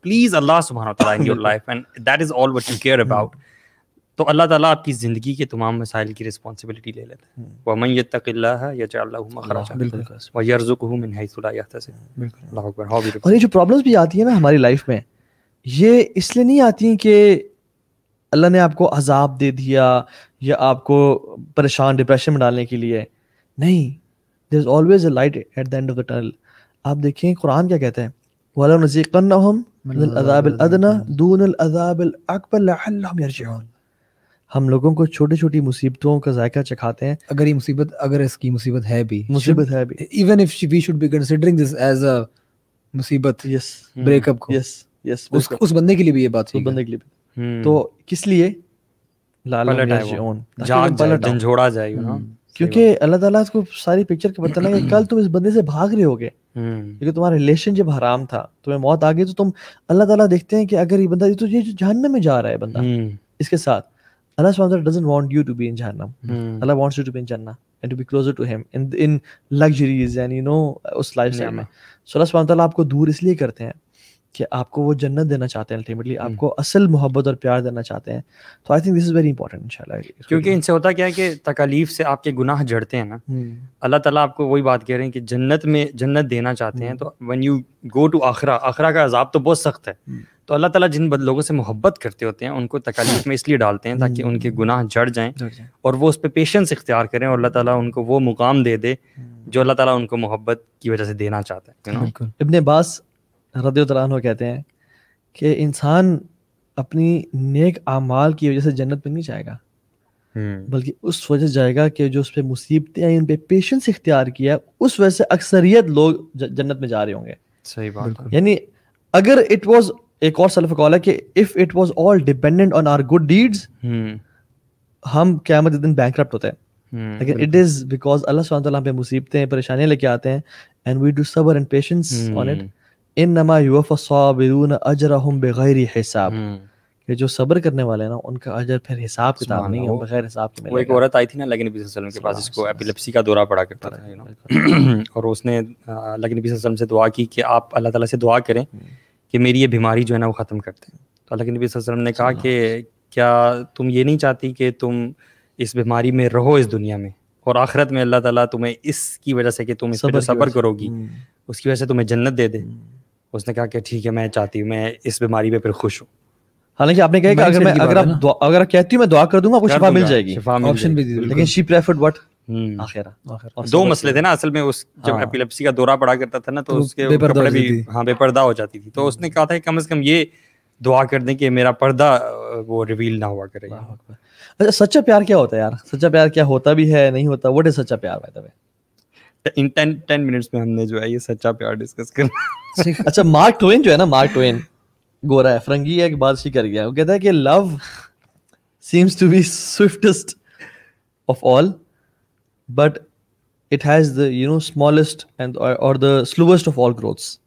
please Allah सुभान व तआला in your life and that is all what you care about तो अल्लाह ताला आपकी ज़िंदगी के तमाम मसाइल की रिस्पॉन्सिबिलिटी ले लेता है हम्म। हाँ, बिल्कुल और ये जो प्रॉब्लम्स भी आती है ना हमारी लाइफ में ये इसलिए नहीं आती हैं कि अल्लाह ने आपको अजाब दे दिया या आपको परेशान डिप्रेशन में डालने के लिए नहीं there is always a light at the end of the tunnel आप देखें कुरान क्या कहते हैं वाला नजीकन अदना दून अजाब अकबर हम लोगों को छोटी छोटी मुसीबतों का जायका चखाते हैं अगर ये मुसीबत अगर इसकी मुसीबत है भी मुसीबत है भी even if we should be considering this as a मुसीबत यस ब्रेकअप hmm. को यस यस उस उस बंदे के लिए भी ये बात है बंदे के लिए hmm. तो किस लिए hmm. क्योंकि अल्लाह ताला को सारी पिक्चर के बताना मतलब लगे कल तुम इस बंदे से भाग रहे होगे क्योंकि तुम्हारा रिलेशन जब हराम था तुम्हें मौत आ गई तो तुम अल्लाह ताला देखते हैं कि अगर ये बंदा ये तो ये जहन्नम में जा रहा है बंदा इसके साथ Allah subhanahu doesn't want you to be in Jannah. Mm. Allah wants you to be in Jannah and to be closer to Him in in luxuries and you know us lifestyle Yeah. So Allah subhanahu आपको दूर इसलिए करते हैं कि आपको वो जन्नत देना चाहते हैं अल्टीमेटली हम्म। आपको असल मोहब्बत और प्यार देना चाहते हैं तो I think this is very important इंशाल्लाह क्योंकि इनसे होता क्या है कि तकालीफ से आपके गुनाह जड़ते हैं ना हम्म। अल्लाह ताला आपको वही बात कह रहे हैं कि जन्नत में जन्नत देना चाहते हैं हम्म। तो वन यू गो टू आखरा आखरा का अजाब तो बहुत सख्त है तो अल्लाह ताला जिन लोगों से मोहब्बत करते होते हैं उनको तकालीफ में इसलिए डालते हैं ताकि उनके गुनाह जड़ जाएं और वो उस पर पेशेंस इख्तियार करें और अल्लाह ताला उनको वो मुकाम दे दे जो अल्लाह ताला उनको मोहब्बत की वजह से देना चाहते हैं इबन अब्बास रदी तैन कहते हैं कि इंसान अपनी नेक अमाल की वजह से जन्नत में नहीं जाएगा हम्म। बल्कि उस वजह से जाएगा कि जो उस पर मुसीबतें आई उन पर पेशेंस इख्तियार किया उस वजह से अक्सरियत लोग जन्नत में जा रहे होंगे सही बात यानी अगर इट वाज एक और सल्फ कॉल है कि if it was all dependent on our good deeds हम क्यामत दिन बैंक होते हैं हम्म, लेकिन इट इज बिकॉज अल्लाह सुब्हानहू मुसीबतें परेशानियां लेके आते हैं एंड वी डू सबर एंड पेशेंस ऑन इट इनमा अजर हम बग़ैर हिसाब हम्म। ये जो सब्र करने वाले ना उनका अजर फिर हिसाब किताब नहीं है बगैर हिसाब के वो एक औरत आई थी ना लगी नबी वसल्लम के पास इसको एपिलेप्सी का दौरा पड़ा करता था <clears throat> और उसने लगी नबी वसल्लम से दुआ की कि आप अल्लाह ताला से दुआ करें हम्म। कि मेरी ये बीमारी जो है ना वो ख़त्म कर दें तो लगी नबी वसल्लम ने कहा कि क्या तुम ये नहीं चाहती कि तुम इस बीमारी में रहो इस दुनिया में और आखिरत में अल्लाह ताला तुम्हें इसकी वजह से कि तुम इस पर सब्र करोगी हम्म। उसकी वजह से तुम्हें जन्नत दे दे उसने कहा कि ठीक है मैं चाहती हूँ मैं इस बीमारी में फिर खुश हूँ हालांकि आपने कहा कि अगर मैं अगर आप अगर आप कहती हूँ मैं दुआ कर दूंगा आपको शिफा मिल जाएगी ऑप्शन भी लेकिन शी प्रेफर्ड व्हाट हम्म। दो मसले थे ना असल में उस जब एपिलेप्सी हाँ। का दौरा पड़ा करता था ना तो, तो उसके कपड़े भी हाँ बेपर्दा हो जाती थी तो हम्म। उसने कहा था कम से कम ये दुआ कर दें कि मेरा पर्दा वो रिवील ना हुआ करेगा अच्छा सच्चा प्यार क्या होता है यार सच्चा प्यार क्या होता भी है नहीं होता व्हाट इज सच्चा प्यार by the way in ten ten minutes में हमने जो है ये सच्चा प्यार डिस्कस कर <laughs> अच्छा मार्क ट्वेन जो है ना मार्क ट्वेन गोरा है फ्रंगी है बात सी कर गया वो कहता है कि love seems to be swiftest of all but it has the you know smallest end और the slowest of all growths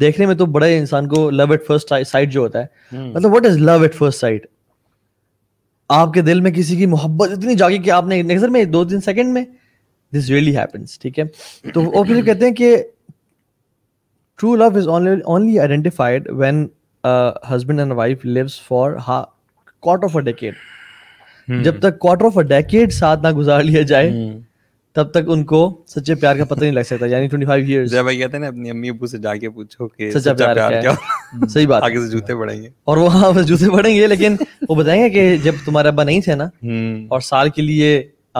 देखने में तो बड़े इंसान को लव एट फर्स्ट साइट जो होता है हम्म। मतलब what is love at first sight आपके दिल में किसी की मोहब्बत इतनी जागी कि आपने नजर में दो तीन सेकंड में दिस रियली हैपेंस ठीक है तो वो फिर कहते हैं कि true love is only identified when husband and wife lives for quarter of a decade जब तक क्वार्टर ऑफ अ डेकेड साथ ना गुजार लिया जाए hmm. तब तक उनको सच्चे प्यार का पता नहीं लग सकता यानी 25 इयर्स जब भाई कहते हैं अपनी अम्मी अबू से जाके पूछो कि सच्चा, सच्चा प्यार, प्यार क्या, क्या? सही बात आगे से जूते पड़ेंगे और वो हाँ बस जूते पड़ेंगे लेकिन वो बताएंगे कि जब तुम्हारे अब्बा नहीं थे ना hmm. और साल के लिए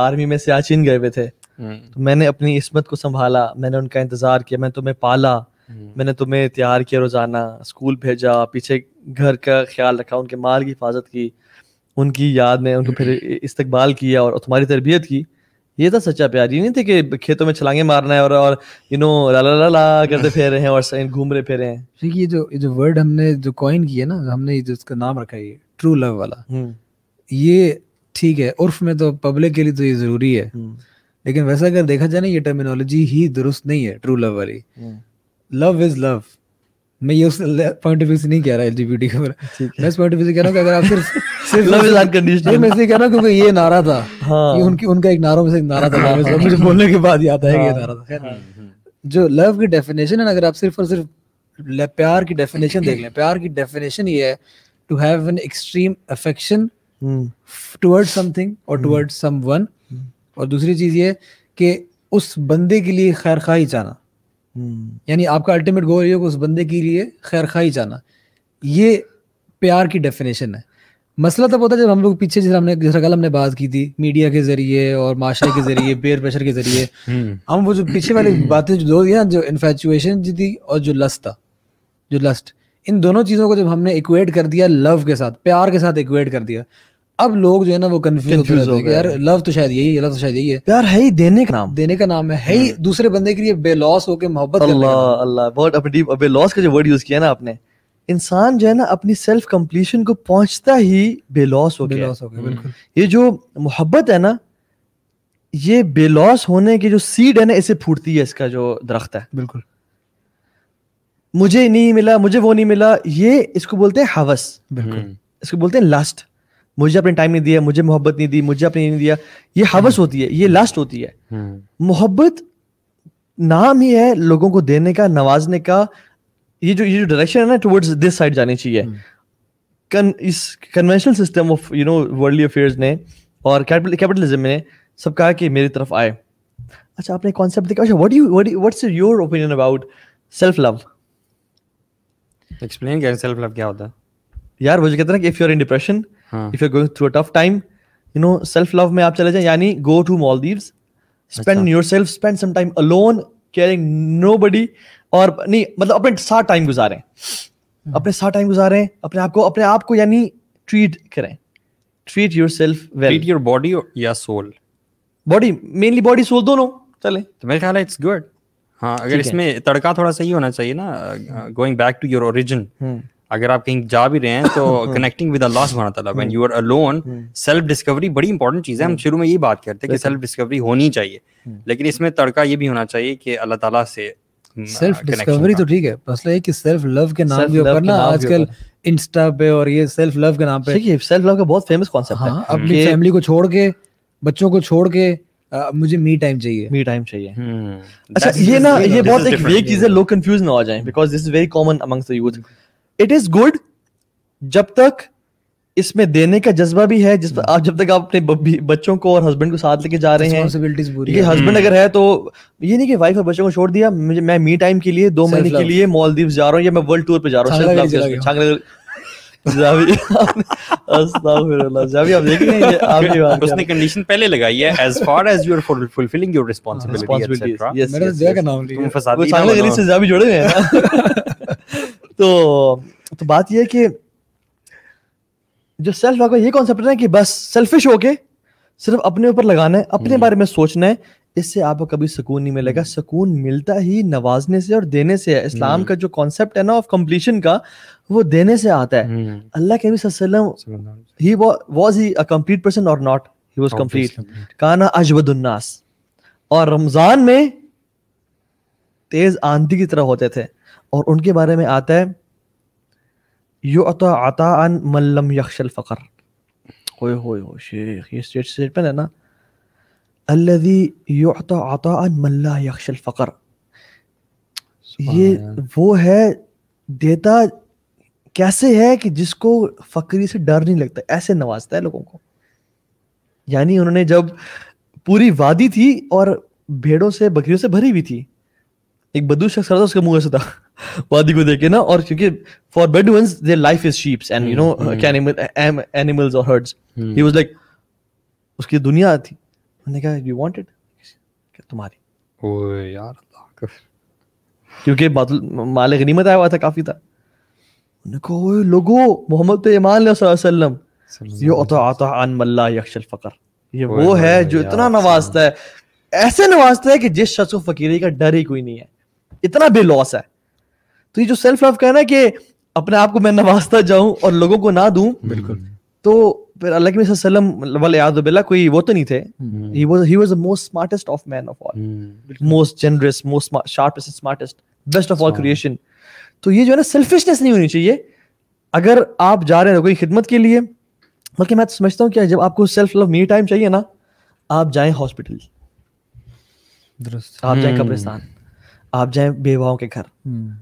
आर्मी में सियाचिन गए हुए थे तो मैंने अपनी इसमत को संभाला मैंने उनका इंतजार किया मैंने तुम्हें पाला हम्म। मैंने तुम्हें तैयार किया रोजाना स्कूल भेजा पीछे घर का ख्याल रखा उनके माल की हिफाजत की उनकी याद में उनको फिर <clears throat> इस्तकबाल किया और तुम्हारी तरबियत की ये था सच्चा प्यार ये नहीं थे कि खेतों में छलांगे मारना है और और यू नो ला ला ला ला करते <clears throat> फेर रहे हैं और घूम रहे फेरे रहे हैं ठीक तो ये जो ये जो वर्ड हमने जो कॉइन किया ना हमने जो इसका नाम रखा है ट्रू लव वाला हम्म। ये ठीक है उर्फ में तो पब्लिक के लिए तो ये जरूरी है लेकिन वैसा अगर देखा जाए ना ये टर्मिनोलॉजी ही दुरुस्त नहीं है ट्रू लव वाली लव इज लव मैं ये उस पॉइंट ऑफ व्यू से नहीं कह रहा एलजीबीटी का मैं इस पॉइंट ऑफ व्यू से कह रहा अगर आप सिर्फ <laughs> सिर्फ लव इज अनकंडीशनल मैं इसलिए कह रहा क्योंकि ये नारा था हाँ। ये उनकी उनका एक नारों में से एक नारा था हाँ। बोलने के बाद याद आया ये हाँ। नारा था हाँ। जो लव की डेफिनेशन है ना अगर आप सिर्फ और सिर्फ प्यार की डेफिनेशन देख लें प्यार की डेफिनेशन ये है to have an extreme affection something और समवन और दूसरी चीज़ ये कि उस बंदे के लिए खैर खाई जाना हम्म। यानी आपका अल्टीमेट गोल ये उस बंदे के लिए खैर खाई जाना चाहना ये प्यार की डेफिनेशन है मसला तब होता है जब हम लोग पीछे जैसे हमने जैसा कल हमने बात की थी मीडिया के जरिए और माशरे के जरिए पेयर <coughs> प्रेशर के जरिए हम्म। हम वो जो पीछे वाली बातें जो थी ना जो इन्फेचुएशन जी थी और जो लस्ट था जो लस्ट इन दोनों चीज़ों को जब हमने इक्वेट कर दिया लव के साथ प्यार के साथ इक्वेट कर दिया अब लोग जो है ना वो कंफ्यूज हो गए यार लव तो शायद यही है लव तो शायद यही है यार है ही देने का नाम देने का नाम है है ही हम्म। दूसरे बंदे के लिए बेलॉस होके मोहब्बत अल्लाह अल्लाह बहुत अपनी बेलॉस का जो वर्ड यूज किया ना आपने इंसान जो है ना अपनी सेल्फ कंप्लीशन को पहुंचता ही बेलॉस हो बेलॉस हो गया हम्म। बिल्कुल ये जो मोहब्बत है ना ये बेलॉस होने की जो सीड है ना इसे फूटती है इसका जो दरख्त है बिल्कुल मुझे नहीं मिला मुझे वो नहीं मिला ये इसको बोलते हैं हवस बिल्कुल हम्म। इसको बोलते हैं लस्ट मुझे अपने टाइम नहीं दिया मुझे मोहब्बत नहीं दी मुझे अपने नहीं दिया ये हवस होती है ये लास्ट होती है हम्म। मोहब्बत नाम ही है लोगों को देने का नवाजने का ये जो ये जो डायरेक्शन है ना टुवर्ड्स दिस साइड जानी चाहिए कन हम्म। इस conventional system of you know worldly affairs ने और कैपिटलिज्म ने सब कहा कि मेरी तरफ आए अच्छा आपने कॉन्सेप्ट देखा अच्छा what you what's your opinion about self love explain करें सेल्फ लव क्या होता है यार मुझे कहते हैं ना कि if you are in depression if you going through a tough time you know self love में आप चले जाएं यानी go to Maldives spend your self spend some time alone caring nobody और नहीं मतलब अपने साथ टाइम गुजारें hmm. अपने साथ टाइम गुजारें अपने आप को अपने आप को यानी ट्रीट करें treat your self well treat your body या soul body mainly body soul दोनों चले तो मेरे ख्याल है इट्स गुड हाँ अगर इसमें तड़का थोड़ा सही होना चाहिए ना going back to your origin अगर आप कहीं जा भी रहे हैं तो कनेक्टिंग विद अल्लाह सुभान तआला when you are alone self discovery बड़ी इंपॉर्टेंट चीज है हम हम्म। शुरू में यही बात करते हैं कि सेल्फ डिस्कवरी होनी चाहिए हम्म। लेकिन इसमें तड़का ये भी होना चाहिए कि अल्लाह ताला से सेल्फ डिस्कवरी तो ठीक है बस ये कि सेल्फ लव के नाम के ऊपर ना आजकल इंस्टा पे और ये सेल्फ लव के नाम पे ठीक है सेल्फ लव का बहुत फेमस कांसेप्ट है हाँ, हम्म। अपनी फैमिली को छोड़ के बच्चों को छोड़ के Uh, मुझे मी टाइम चाहिए मी टाइम चाहिए hmm. अच्छा ये ना ये बहुत एक वेग चीज है लोग कंफ्यूज ना हो जाएं because this is very common amongst the youth it is good जब तक इसमें देने का जज्बा भी है जिस पर आप जब तक आप अपने बच्चों को और हस्बैंड को साथ लेके जा रहे हैं ये हस्बैंड हम्म। अगर है तो ये नहीं कि वाइफ और बच्चों को छोड़ दिया मुझे मैं मी टाइम के लिए दो महीने के लिए मॉलदीव जा रहा हूँ या मैं वर्ल्ड टूर पे जा रहा हूँ जावी जुड़े <laughs> तो तो बात यह है कि जो सेल्फ लव ये कॉन्सेप्ट है कि बस सेल्फिश होके सिर्फ अपने ऊपर लगाना है अपने हम्म। बारे में सोचना है इससे आपको कभी सुकून नहीं मिलेगा हम्म। सुकून मिलता ही नवाजने से और देने से है इस्लाम हम्म। का जो कॉन्सेप्ट है ना ऑफ कम्पलीशन का वो देने से आता है अल्लाह के नबी he was he a complete person और नॉट ही वाज कंप्लीट काना अजबदुन्नास और रमजान में तेज आंधी की तरह होते थे और उनके बारे में आता है यो अता आता अन मल्लम यक्षल फ़कर हो शेख ये स्टेट स्टेटमेंट है ना अल्लदी यो अता आता अन मल्ला यक्षल फ़कर ये वो है देता कैसे है कि जिसको फकरी से डर नहीं लगता ऐसे नवाजता है लोगों को यानी उन्होंने जब पूरी वादी थी और भेड़ों से बकरियों से भरी हुई थी एक बदू शख्स था उसके मुंह से था <laughs> वादी को देखे ना और क्योंकि for Bedouins their life is sheeps and you know can animals और हर्ड्स ही वाज लाइक उसकी दुनिया थी मैंने कहा यू वांटेड क्या तुम्हारी ओए यार क्योंकि माल गनीमत आया हुआ था काफी था उन्होंने कहा ओए लोगो मोहम्मद पे ईमान ले वसल्लम यो अता अता अन मल्ला यक्षल फकर ये वो है जो इतना नवाजता है ऐसे नवाजता है कि जिस शख्स को फकीरी का डर ही कोई नहीं है इतना बेलॉस है तो ये जो सेल्फ लव का है ना कि अपने आप को मैं नवाजता जाऊं और लोगों को ना दूं बिल्कुल तो फिर अल्लाह के वसल्लम वाले याद बिल्ला कोई वो तो नहीं थे he was he was the most smartest of man of all most generous most sharpest smartest best of all creation तो ये जो है ना सेल्फिशनेस नहीं होनी चाहिए अगर आप जा रहे हो कोई खिदमत के लिए बल्कि मैं तो समझता हूँ कि जब आपको सेल्फ लव मी टाइम चाहिए ना आप जाए हॉस्पिटल आप जाए हम्म। कब्रिस्तान आप जाए बेवाओं के घर हम्म।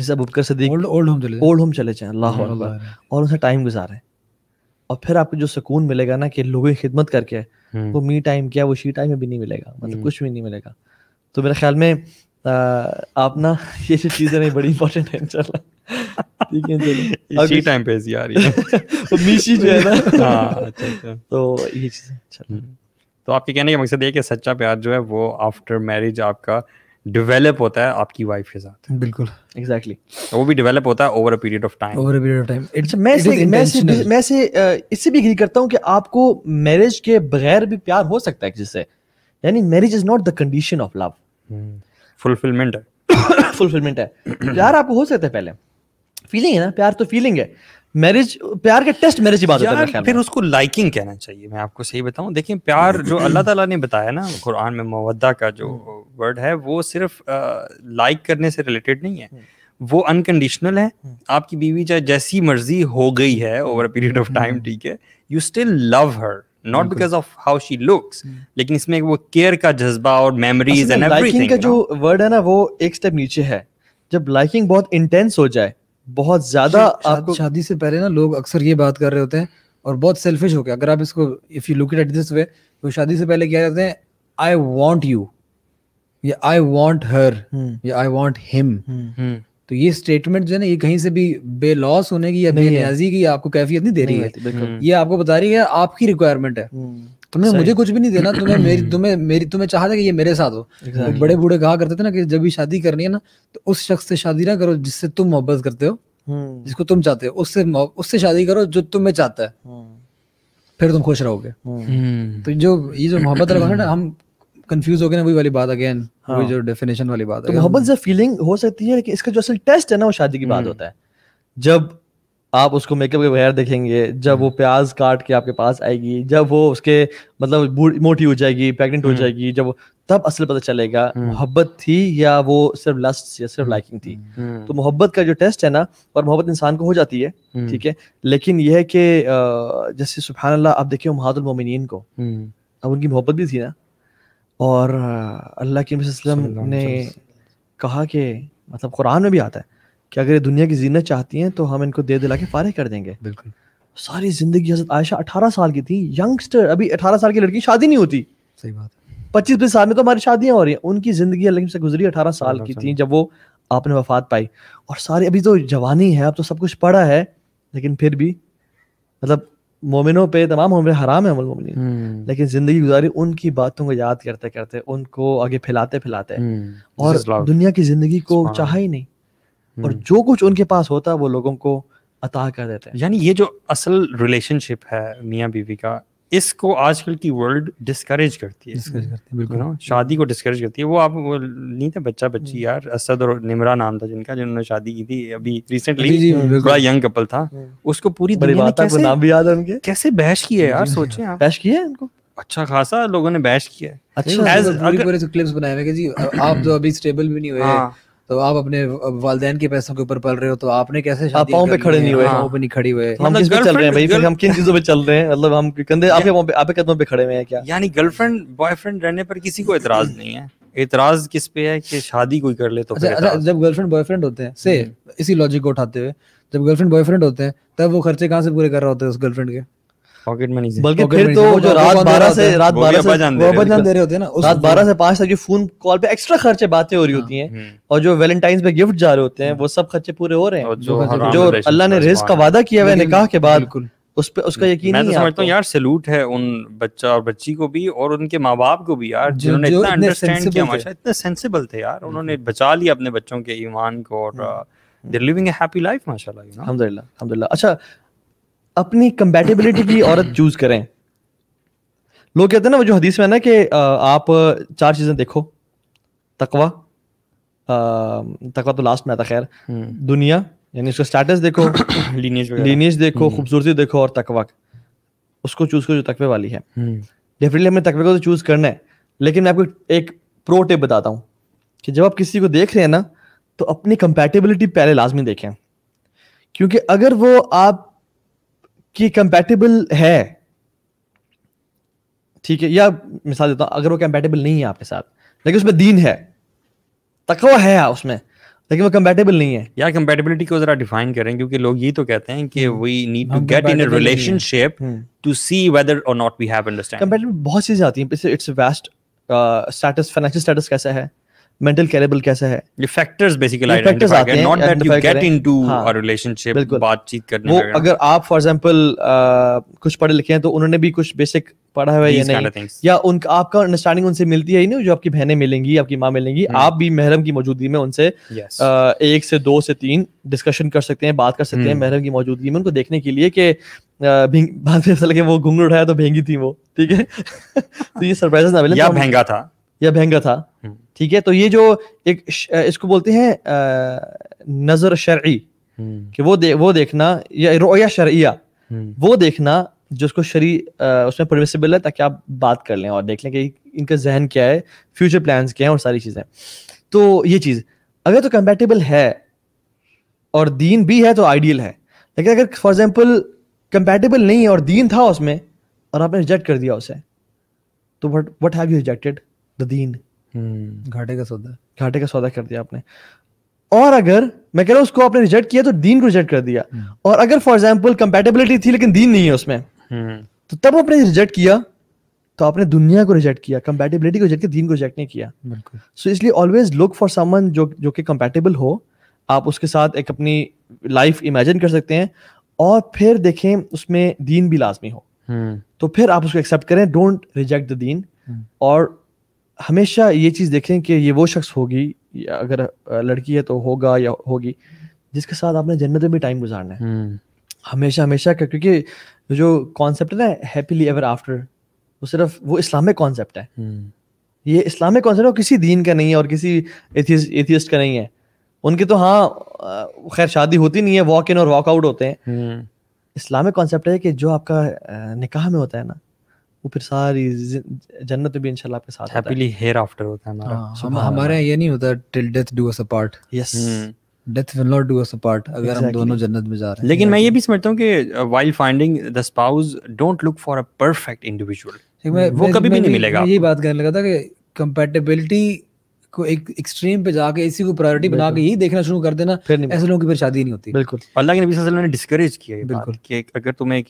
जैसे Abu Bakr Siddiq old old home चले ओल्ड होम चले जाए अल्लाह और उनसे टाइम गुजारे और फिर आपको जो सुकून मिलेगा ना कि लोगों की खिदमत करके हम्म। वो मी टाइम क्या वो शी टाइम में भी नहीं मिलेगा मतलब हम्म। कुछ भी नहीं मिलेगा तो मेरे ख्याल में आप ना <laughs> ये सब चीज़ें नहीं बड़ी इंपॉर्टेंट है इंशाल्लाह ठीक है चलो इसी टाइम पे आ रही है तो <laughs> मीशी जो है ना <laughs> हाँ अच्छा अच्छा तो ये चीज़ें चलो तो आपके कहने का मकसद ये कि सच्चा प्यार जो है वो आफ्टर मैरिज आपका डेवलप होता है आपकी वाइफ के साथ बिल्कुल एग्जैक्टली exactly. वो भी डेवलप होता है over a period of time over a period of time it's मैं से मैं से मैं से इससे भी एग्री करता हूं कि आपको मैरिज के बगैर भी प्यार हो सकता है जिससे यानी marriage is not the condition of love fulfilment है फुलफिलमेंट <coughs> है प्यार आपको हो सकता है पहले फीलिंग है ना प्यार तो फीलिंग है मैरिज प्यार के टेस्ट मैरिज की बात होता है फिर उसको लाइकिंग कहना चाहिए मैं आपको सही बताऊं देखिए प्यार जो अल्लाह ताला ने बताया ना कुरान में मवदा का जो वर्ड हम्म। है वो सिर्फ लाइक करने से रिलेटेड नहीं है हम्म। वो अनकंडीशनल है हम्म। आपकी बीवी चाहे जैसी मर्जी हो गई है over a period of time ठीक है you still love her not because of how she looks लेकिन इसमें वो केयर का जज्बा और मेमोरीज एंड एवरीथिंग का जो वर्ड है ना वो एक स्टेप नीचे है जब लाइकिंग बहुत इंटेंस हो जाए बहुत ज्यादा आपको शादी से पहले ना लोग अक्सर ये बात कर रहे होते हैं और बहुत सेल्फिश होकर अगर आप इसको if you look at this way तो शादी से पहले क्या कहते हैं आई वॉन्ट यू या आई वॉन्ट हर या आई वॉन्ट हिम तो ये स्टेटमेंट जो है ना ये कहीं से भी बेलॉस होने की या बेनियाजी की आपको कैफियत नहीं दे रही है ये आपको बता रही है आपकी रिक्वायरमेंट है हम्म। तुमने मुझे कुछ भी नहीं देना <clears throat> तुम्हें मेरी तुम्हें मेरी तुम्हें चाह था कि ये मेरे साथ हो exactly. तो बड़े बूढ़े कहा करते थे ना कि जब भी शादी करनी है ना तो उस शख्स से शादी ना करो जिससे तुम मोहब्बत करते हो hmm. जिसको तुम चाहते हो उससे उससे शादी करो जो तुम्हें चाहता है hmm. फिर तुम खुश रहोगे hmm. तो जो ये जो मोहब्बत रखा ना हम कंफ्यूज हो गए ना वही वाली बात अगेन हाँ। वही जो डेफिनेशन वाली बात है तो मोहब्बत से फीलिंग हो सकती है लेकिन इसका जो असल टेस्ट है ना वो शादी की बात होता है जब आप उसको मेकअप के बगैर देखेंगे जब वो हम्म। प्याज काट के आपके पास आएगी जब वो उसके मतलब मोटी हो जाएगी प्रेगनेंट हो हम्म। जाएगी जब तब असल पता चलेगा हम्म। मोहब्बत थी या वो सिर्फ लस्ट या सिर्फ लाइकिंग थी तो मोहब्बत का जो टेस्ट है ना और मोहब्बत इंसान को हो जाती है ठीक है लेकिन यह है कि जैसे सुबहान अल्लाह आप देखिए महादुलमोमिन को अब उनकी मोहब्बत भी थी ना और अल्लाह के ने कहा कि मतलब कुरान में भी आता है कि अगर ये दुनिया की जीनत चाहती हैं तो हम इनको दे दिला के फारिग कर देंगे बिल्कुल सारी जिंदगी हजरत आयशा अठारह साल की थी यंगस्टर अभी अठारह साल की लड़की शादी नहीं होती सही बात पच्चीस बीस साल में तो हमारी शादियां हो रही हैं उनकी जिंदगी अलग से गुजरी अठारह साल की थी जब वो आपने वफात पाई और सारी अभी तो जवानी है अब तो सब कुछ पड़ा है लेकिन फिर भी मतलब मोमिनों पे तमाम उम्र हराम है मोमिन हम्म। लेकिन जिंदगी गुजारी उनकी बातों को याद करते करते उनको आगे फैलाते फैलाते हम्म। और दुनिया की जिंदगी को चाहा ही नहीं और हम्म। जो कुछ उनके पास होता है वो लोगों को अता कर देते हैं यानी ये जो असल रिलेशनशिप है मियाँ बीवी का इसको आजकल की वर्ल्ड डिस्करेज करती है डिस्करेज करती है बिल्कुल शादी को डिस्करेज करती है वो आप वो नहीं थे बच्चा बच्ची हम्म। यार असद और निमरा नाम था जिनका जिन्होंने शादी की थी अभी रिसेंटली बड़ा यंग कपल था हम्म। उसको पूरी दुनिया ने कैसे नाम भी याद है उनके कैसे बहस की है यार सोचे आप बहस की है उनको अच्छा खासा लोगों ने बहस किया है अच्छा क्लिप्स मतलब तो बनाए हुए कि जी आप तो अभी स्टेबल भी नहीं हुए हाँ। तो आप अपने वाले के पैसों के ऊपर पल रहे हो तो आपने कैसे शादी पे खड़े नहीं हुए हाँ। पे नहीं खड़ी हुए हम मतलब किस पे चल रहे हैं भाई फिर हम किन चीजों पे चल रहे हैं मतलब हम कंधे आपके पाँव पे आपके कदमों पे खड़े हुए हैं क्या यानी गर्लफ्रेंड बॉयफ्रेंड रहने पर किसी को एतराज <laughs> नहीं है एतराज किस पे है कि शादी कोई कर ले तो अच्छा, अच्छा, जब गर्लफ्रेंड बॉयफ्रेंड होते हैं से हम्म। इसी लॉजिक को उठाते हुए जब गर्लफ्रेंड बॉयफ्रेंड होते हैं तब वो खर्चे कहाँ से पूरे कर रहा होता है उस गर्लफ्रेंड के पॉकेट मनी से बल्कि फिर तो जो रात 12 से रात 12 से वो अब्बाजान दे रहे होते हैं ना रात 12 से 5 तक जो फोन कॉल पे एक्स्ट्रा खर्चे बातें हो रही होती हैं हाँ, हाँ। और जो वैलेंटाइंस पे गिफ्ट जा रहे होते हैं हाँ। वो सब खर्चे पूरे हो रहे हैं जो अल्लाह ने रिस्क का वादा किया हुआ है निकाह के बाद उस पे उसका यकीन मैं तो समझता हूँ यार सलूट है उन बच्चा और बच्ची को भी और उनके माँ बाप को भी यार जिन्होंने इतना अंडरस्टैंड किया माशा इतने सेंसिबल थे यार उन्होंने बचा लिया अपने बच्चों के ईमान को और their living a happy life माशाल्लाह यू नो अल्हम्दुलिल्लाह अल्हम्दुलिल्लाह अच्छा अपनी कंपेटेबिलिटी की औरत चूज <coughs> करें लोग कहते हैं ना वो जो हदीस में है ना कि आप चार चीजें देखो तकवा तकवा तो लास्ट में आता खैर हम्म। दुनिया यानी उसका स्टेटस देखो लीनेज <coughs> देखो हम्म। खूबसूरती देखो और तकवा उसको चूज करो जो तकवे वाली है डेफिनेटली हम्म। हमें तकवे को तो चूज करना है लेकिन मैं आपको एक प्रो टिप बताता हूँ कि जब आप किसी को देख रहे हैं ना तो अपनी कंपेटेबिलिटी पहले लाजमी देखें क्योंकि अगर वो आप कि कंपेटेबल है ठीक है या मिसाल देता हूं अगर वो कंपेटेबल नहीं है आपके साथ लेकिन उसमें दीन है तकवा है उसमें लेकिन वो कंपेटेबल नहीं है यार कंपेटेबिलिटी को जरा डिफाइन करें क्योंकि लोग ये तो कहते हैं कि we need to get in a relationship to see whether or not we have understand compatible बहुत चीजें आती हैं it's it's west status financial status कैसा है मेंटल कैलेबल कैसा है ये फैक्टर्स बेसिकली फैक्टर्स आते हैं not that you get into a relationship बातचीत करने वो अगर आप फॉर एग्जांपल कुछ पढ़े लिखे हैं तो उन्होंने भी कुछ बेसिक पढ़ा हुआ है या नहीं या उनका आपका अंडरस्टैंडिंग उनसे मिलती है ही नहीं जो आपकी बहनें मिलेंगी आपकी माँ मिलेंगी हम्म। आप भी महरम की मौजूदगी में उनसे एक से दो से तीन डिस्कशन कर सकते हैं बात कर सकते हैं हम्म। महरम की मौजूदगी में उनको देखने के लिए कि बात ऐसा लगे वो घूंघट उठाया तो भेंगी थी वो ठीक है <laughs> तो ये सरप्राइजेस ना मिले या भेंगा तो था या भेंगा था हम्म। ठीक है तो ये जो एक इसको बोलते हैं नजर शर्ई हम्म। कि वो दे, वो देखना या रोया शर्या हम्म। वो देखना जिसको शरी उसमें परमिसेबल है ताकि आप बात कर लें और देख लें कि इनका जहन क्या है फ्यूचर प्लान क्या है और सारी चीज़ें तो ये चीज़ अगर तो कंपेटेबल है और दीन भी है तो आइडियल है लेकिन अगर फॉर एग्जाम्पल कंपेटेबल नहीं है और दीन था उसमें और आपने रिजेक्ट कर दिया उसे तो what what have you rejected the दीन हम्म। घाटे का सौदा घाटे का सौदा कर दिया आपने और अगर मैं कह रहा हूँ उसको आपने रिजेक्ट किया तो दीन को रिजेक्ट कर दिया हम्म। और अगर फॉर एग्जाम्पल कंपेटेबिलिटी थी लेकिन दीन नहीं है उसमें हम्म। तो तब आपने रिजेक्ट किया तो आपने दुनिया को रिजेक्ट किया कंपेटेबिलिटी को रिजेक्ट किया दीन को रिजेक्ट नहीं किया सो इसलिए ऑलवेज लुक फॉर समन जो जो कि कंपेटेबल हो आप उसके साथ एक अपनी लाइफ इमेजिन कर सकते हैं और फिर देखें उसमें दीन भी लाजमी हो तो फिर आप उसको एक्सेप्ट करें डोंट रिजेक्ट द दीन और हमेशा ये चीज़ देखें कि ये वो शख्स होगी अगर लड़की है तो होगा या होगी जिसके साथ आपने जन्नत में भी टाइम गुजारना है हम्म। हमेशा हमेशा क्योंकि जो कॉन्सेप्ट है ना हैप्पीली एवर आफ्टर वो सिर्फ वो इस्लामिक कॉन्सेप्ट है हम्म। ये इस्लामिक कॉन्सेप्ट है किसी दीन का नहीं है और किसी एथियस्ट का नहीं है उनके तो हाँ खैर शादी होती नहीं है वॉक इन और वॉक आउट होते हैं हम्म। इस्लामिक कॉन्सेप्ट है कि जो आपका निकाह में होता है ना वो फिर सारी जन्नत भी इंशाल्लाह आपके साथ हैप्पीली हेयर आफ्टर होता है हमारा हाँ, हम, हमारे ये नहीं होता till death do us apart yes death will not do us apart अगर exactly. हम दोनों जन्नत में जा रहे हैं लेकिन मैं ये भी समझता हूँ कि while finding the spouse don't look for a perfect individual वो कभी भी नहीं मिलेगा यही बात करने लगा था कि कंपैटिबिलिटी को एक एक्सट्रीम पे जाके इसी को प्रायोरिटी बना के ही देखना शुरू कर देना ऐसे लोगों की फिर शादी नहीं होती बिल्कुल अल्लाह के नबी ने डिस्करेज किया ये बिल्कुल कि अगर तुम्हें एक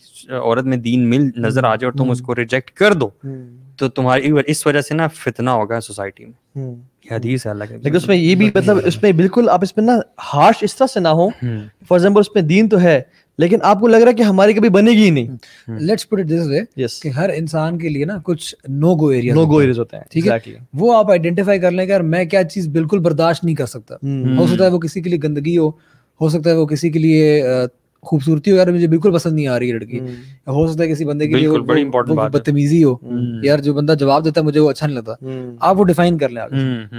औरत में दीन मिल नजर आ जाए और तुम हम्म। उसको रिजेक्ट कर दो हम्म। तो तुम्हारी इस वजह से ना फितना होगा सोसाइटी में हम्म। हदीस है लेकिन उसमें ये भी मतलब उसमें बिल्कुल आप इसमें ना हार्श इस तरह से ना हो फॉर एग्जाम्पल उसमें दीन तो है लेकिन आपको लग रहा है कि हमारी कभी बनेगी ही नहीं let's put it this way कि हर इंसान के लिए ना कुछ no go area no go areas होते हैं ठीक है exactly. वो आप आइडेंटिफाई कर लें कि यार मैं क्या चीज बिल्कुल बर्दाश्त नहीं कर सकता hmm. हो हम्म। सकता है वो किसी के लिए गंदगी हो हो सकता है वो किसी के लिए खूबसूरती हो यार मुझे बिल्कुल पसंद नहीं आ रही लड़की हम्म। हो सकता है किसी बंदे के लिए बड़ी वो बदतमीजी हो यार जो बंदा जवाब देता है मुझे वो अच्छा नहीं लगता आप वो डिफाइन कर लें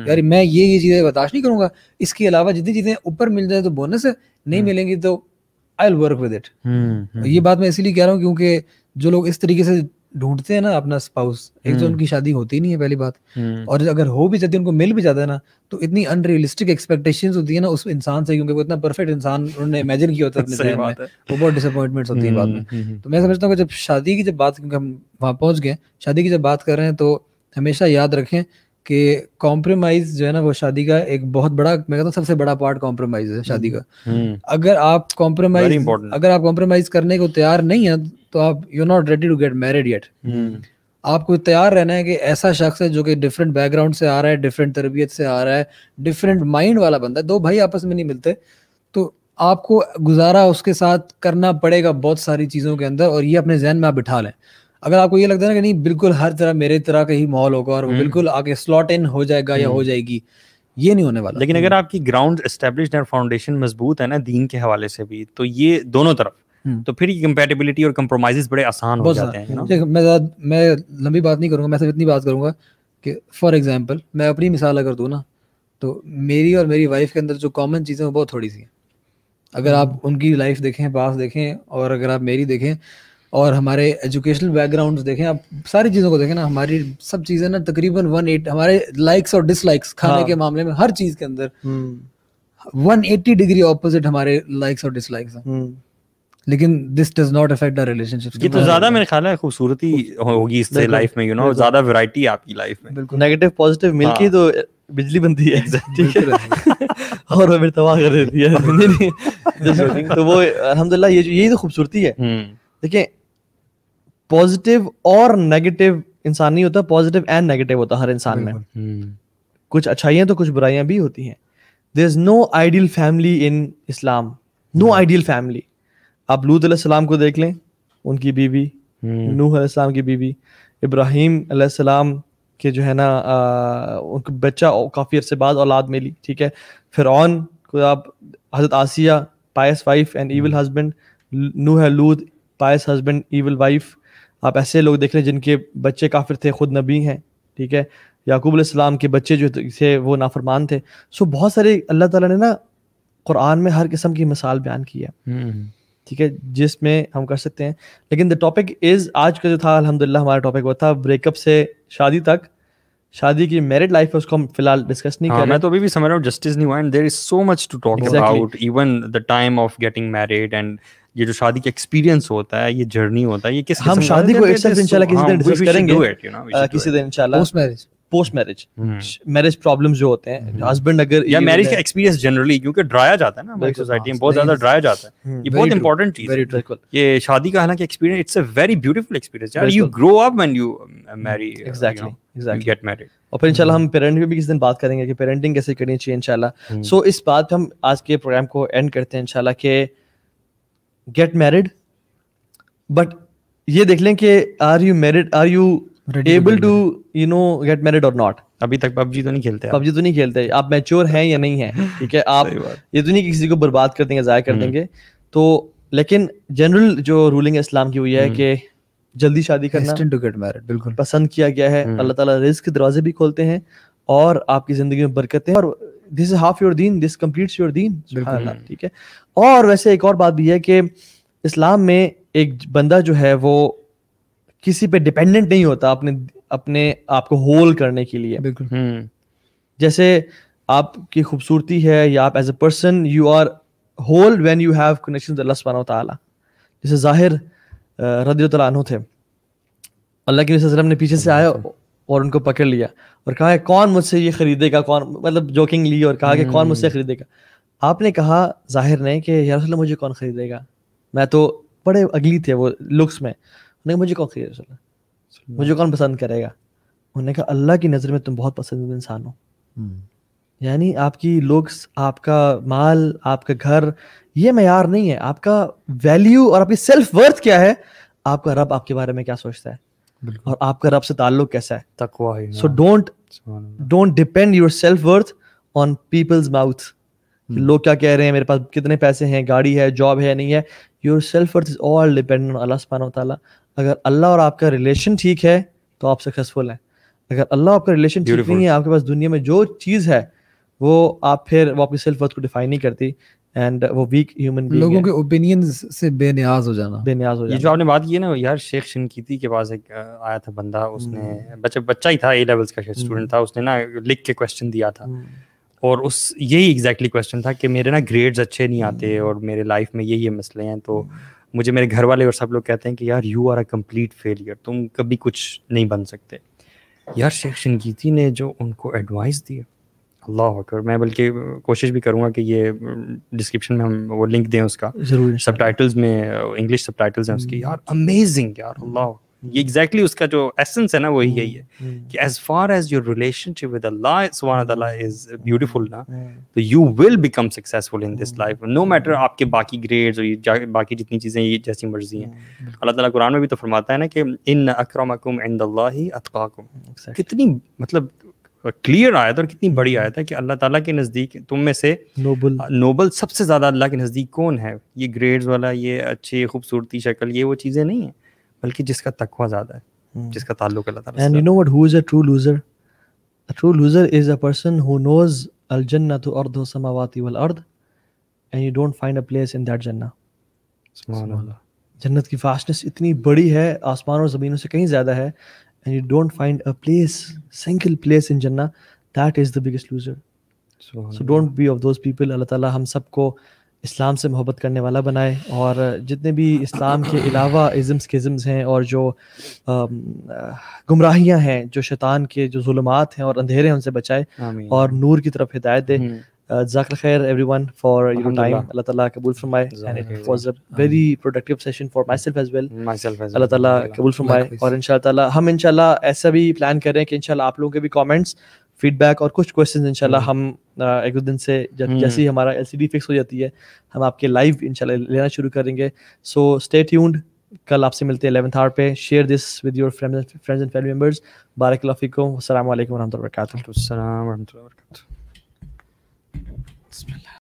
यार मैं ये ये चीजें बर्दाश्त नहीं करूंगा इसके अलावा जितनी चीजें ऊपर मिल जाए तो बोनस है नहीं मिलेंगी तो आई वर्क विद इट ये बात मैं इसीलिए कह रहा हूँ क्योंकि जो लोग इस तरीके से ढूंढते हैं ना अपना स्पाउस एक तो हम्म। उनकी शादी होती नहीं है पहली बात हम्म। और अगर हो भी जाती है उनको मिल भी जाता है ना तो इतनी अनरियलिस्टिक एक्सपेक्टेशन होती है ना उस इंसान से क्योंकि वो इतना परफेक्ट इंसान उन्होंने इमेजिन किया होता है अपने <laughs> में वो बहुत डिसअपॉइंटमेंट होती है बाद में हम्म, तो मैं समझता हूँ जब शादी की जब बात क्योंकि हम वहाँ पहुंच गए शादी की जब बात कर रहे हैं तो हमेशा याद रखें कि कॉम्प्रोमाइज जो है ना वो शादी का एक बहुत बड़ा मैं कहता हूँ सबसे बड़ा पार्ट कॉम्प्रोमाइज है शादी हम्म, का हम्म। अगर आप कॉम्प्रोमाइज अगर आप कॉम्प्रोमाइज करने को तैयार नहीं है तो आप you not ready to get married yet आपको तैयार रहना है कि ऐसा शख्स है जो कि डिफरेंट बैकग्राउंड से आ रहा है डिफरेंट तरबियत से आ रहा है डिफरेंट माइंड वाला बंदा है दो भाई आपस में नहीं मिलते तो आपको गुजारा उसके साथ करना पड़ेगा बहुत सारी चीज़ों के अंदर और ये अपने जहन में आप बिठा लें अगर आपको ये लगता है ना कि नहीं बिल्कुल हर तरह मेरे तरह का ही माहौल होगा और वो हम्म। बिल्कुल आके स्लॉट इन हो जाएगा या हो हम्म। जाएगी ये नहीं होने वाला लेकिन अगर हम्म। आपकी ग्राउंड एस्टेब्लिश और फाउंडेशन मजबूत है ना दीन के हवाले से भी तो ये दोनों तरफ तो फिर ये कंपेटेबिलिटी और कम्प्रोमाइज बड़े आसान हो जाते हैं मैं मैं लंबी बात नहीं करूंगा मैं सिर्फ इतनी बात करूंगा कि फॉर एग्जाम्पल मैं अपनी मिसाल अगर दूँ ना तो मेरी और मेरी वाइफ के अंदर जो कॉमन चीज़ें वो बहुत थोड़ी सी हैं अगर आप उनकी लाइफ देखें पास देखें और अगर आप मेरी देखें और हमारे एजुकेशनल बैकग्राउंड देखें आप सारी चीज़ों को देखें ना हमारी सब चीज़ें ना तकरीबन वन एट हमारे लाइक्स और डिसलाइक्स खाने हाँ। के मामले में हर चीज़ के अंदर वन एट्टी डिग्री ऑपोजिट हमारे लाइक्स और डिसलाइक्स हैं हम्म। लेकिन this does not affect our relationship ये तो ज्यादा मेरे ख्याल है खूबसूरती होगी इससे लाइफ में यू नो ज्यादा वैरायटी आपकी लाइफ में बिल्कुल नेगेटिव पॉजिटिव मिलके हाँ। तो बिजली बनती है ठीक है <laughs> और मेरे तबाह कर देती है <laughs> <laughs> तो वो अल्हम्दुलिल्लाह ये यही तो खूबसूरती है हम्म। देखिए पॉजिटिव और नेगेटिव इंसान नहीं होता पॉजिटिव एंड नेगेटिव होता हर इंसान में हम्म। कुछ अच्छाइयां तो कुछ बुराइयां भी होती हैं there is no ideal family in Islam no ideal family आप लूत सलाम को देख लें उनकी बीवी हम्म। नूह सलाम की बीवी इब्राहिम सलाम के जो है ना उनका बच्चा काफ़ी अरसे बाद औलाद मिली ठीक है फिर को आप हजरत Asiya pious wife and evil husband नूह लूत पायस हस्बैंड ईवल वाइफ आप ऐसे लोग देख रहे हैं जिनके बच्चे काफिर थे खुद नबी हैं ठीक है याकूब अलैहिस्सलाम के बच्चे जो थे वो नाफरमान थे सो बहुत सारे अल्लाह ताला ने ना कुरान में हर किस्म की मिसाल बयान की है हम्म। ठीक है जिसमें हम कर सकते हैं लेकिन द टॉपिक इज़ आज का जो था अलहमदिल्ला हमारा टॉपिक वो था ब्रेकअप से शादी तक शादी की मैरिड लाइफ है उसको हम फिलहाल डिस्कस नहीं हाँ, कर मैं तो अभी भी समझ रहा हूँ जस्टिस नहीं हुआ and there is so much to talk about even the time of getting married and ये जो शादी का एक्सपीरियंस होता है ये जर्नी होता है ये किस हम शादी को एक्सेप्ट इंशाल्लाह किसी दिन डिस्कस करेंगे किसी दिन इंशाल्लाह post marriage post marriage marriage problems जो होते हैं हस्बैंड हम्म। अगर या मैरिज का एक्सपीरियंस जनरली क्योंकि ड्राया जाता है ना हमारी सोसाइटी में हाँ, बहुत ज्यादा ड्राया जाता है हम्म, ये बहुत इंपॉर्टेंट चीज है ये शादी का हालांकि experience it's a very beautiful experience यार you grow up when you marry exactly exactly get married और फिर इंशाल्लाह हम्म। हम पेरेंटिंग भी किस दिन बात करेंगे कि पेरेंटिंग कैसे करनी चाहिए इंशाल्लाह सो इस बात पे हम आज के प्रोग्राम को एंड करते हैं इंशाल्लाह के गेट मैरिड बट ये देख लें कि are you married are you able to you know get married or not अभी तक पबजी तो नहीं खेलते पबजी तो नहीं खेलते आप मैच्योर हैं या नहीं है <laughs> ठीक है आप ये तो नहीं किसी को बर्बाद कर देंगे ज़ाया कर हम्म। देंगे तो लेकिन जनरल जो रूलिंग इस्लाम की हुई है हम्म। कि जल्दी शादी करना टू गेट मैरिड बिल्कुल पसंद किया गया है हम्म। अल्लाह ताला रिस्क के दरवाजे भी खोलते हैं और आपकी जिंदगी में बरकतें और दिस इज हाफ योर दीन दिस कंप्लीट्स योर दीन ठीक है और वैसे एक और बात भी है कि इस्लाम में एक बंदा जो है वो किसी पे डिपेंडेंट नहीं होता अपने अपने आप को होल करने के लिए बिल्कुल हम्म। जैसे आपकी खूबसूरती है या आप as a person you are whole when you have connection Allah जैसे जाहिर रदी थे अल्लाह के वसलम ने पीछे से आया हम्म। और उनको पकड़ लिया और कहा कौन मुझसे ये खरीदेगा कौन मतलब जोकिंग ली और कहा कि हम्म। कौन मुझसे खरीदेगा आपने कहा जाहिर ने कि यार मुझे कौन ख़रीदेगा मैं तो बड़े अगली थे वो लुक्स में उन्हें मुझे कौन खरीदे रसल्ला मुझे कौन पसंद करेगा उन्होंने कहा अल्लाह की नज़र में तुम बहुत पसंदीदा इंसान हो हम्म। यानी आपकी लुक्स आपका माल आपका घर ये मैार नहीं है आपका वैल्यू और आपकी सेल्फ वर्थ क्या है आपका रब आपके बारे में क्या सोचता है और आपका रब से ताल्लुक कैसा है तकवा so don't don't depend your self worth on people's mouth हम्म। लोग क्या कह रहे हैं मेरे पास कितने पैसे हैं गाड़ी है जॉब है नहीं है your self worth is all depend on Allah सुबहाना तआला अगर अल्लाह और आपका रिलेशन ठीक है तो आप सक्सेसफुल हैं अगर अल्लाह आपका रिलेशन ठीक नहीं है आपके पास दुनिया में जो चीज़ है वो आप फिर वो आपकी सेल्फ वर्थ को डिफाइन नहीं करती एंड वो वीक ह्यूमन लोगों के ओपिनियन से बेनियाज हो जाना बेनियाज हो जाना ये जो आपने बात की ना यार शेख शिनकीती के पास एक आया था बंदा उसने हम्म। बच्चा बच्चा ही था ए लेवल्स का स्टूडेंट हम्म। था उसने ना लिख के क्वेश्चन दिया था और उस यही एग्जैक्टली क्वेश्चन था कि मेरे ना ग्रेड्स अच्छे नहीं आते हम्म। और मेरे लाइफ में यही है मसले हैं तो हम्म। मुझे मेरे घर वाले और सब लोग कहते हैं कि यार you are a complete failure तुम कभी कुछ नहीं बन सकते यार शेख शनगीती ने जो उनको एडवाइस दिया अल्लाह होकर मैं बल्कि कोशिश भी करूँगा कि ये डिस्क्रिप्शन में हम वो लिंक दें उसका ज़रूर सब में इंग्लिश सब हैं उसकी हम्म। यार अमेजिंग यार अल्लाह ये एग्जैक्टली exactly उसका जो एसेंस है ना वही हम्म, यही है हम्म। कि as far as your relationship with अल्लाह सुभान अल्लाह इज ब्यूटीफुल ना हम्म। तो you will become successful in this life no matter आपके बाकी ग्रेड्स और बाकी जितनी चीजें ये जैसी मर्जी हैं अल्लाह ताला कुरान में भी तो फरमाता है ना कि इन अकरमकुम इंदल्लाहि अतकाकुम कितनी मतलब क्लियर आयत और कितनी बड़ी आयत है कि अल्लाह ताला के नज़दीक तुम में से नोबल नोबल सबसे ज़्यादा अल्लाह के नज़दीक कौन है ये ग्रेड्स वाला ये अच्छी खूबसूरती शक्ल ये वो चीज़ें नहीं है बल्कि जिसका तकवा ज्यादा है हम्म। जिसका ताल्लुक अल्लाह ताला and you know what who is a true loser a true loser is a person who knows अल जन्नतु अर्दु समावाति वल अर्द and you don't find a place in that जन्ना जन्नत की फास्टनेस इतनी बड़ी है आसमान और ज़मीनों से कहीं ज़्यादा है and you don't find a place single place in जन्ना that is the biggest loser so don't be of those people Allah ताला हम सबको इस्लाम से मोहब्बत करने वाला बनाए और जितने भी इस्लाम के अलावा इज़म्स के इज़म्स हैं और जो गुमराहियां हैं जो शैतान के जो जुलमात हैं और अंधेरे हैं उनसे बचाए और नूर की तरफ हिदायत दे हम्म। जाकर खैर everyone for your time Allah ताला कबूल फरमाए and it was a very productive session for myself as well Allah ताला कबूल फरमाए और इंशाल्लाह हम इंशाल्लाह ऐसा भी प्लान कर रहे हैं कि इंशाल्लाह आप लोगों के भी कमेंट्स फीडबैक और कुछ क्वेश्चन इंशाल्लाह हम्म। हम एक दो दिन से जब हम्म। जैसे ही हमारा एलसीडी फिक्स हो जाती है हम आपके लाइव इंशाल्लाह लेना शुरू करेंगे सो स्टे ट्यून्ड कल आपसे मिलते हैं एलेवंथ आवर पे share this with your friends and family members बारक बारकलाफिकम असल वरहमल वर्क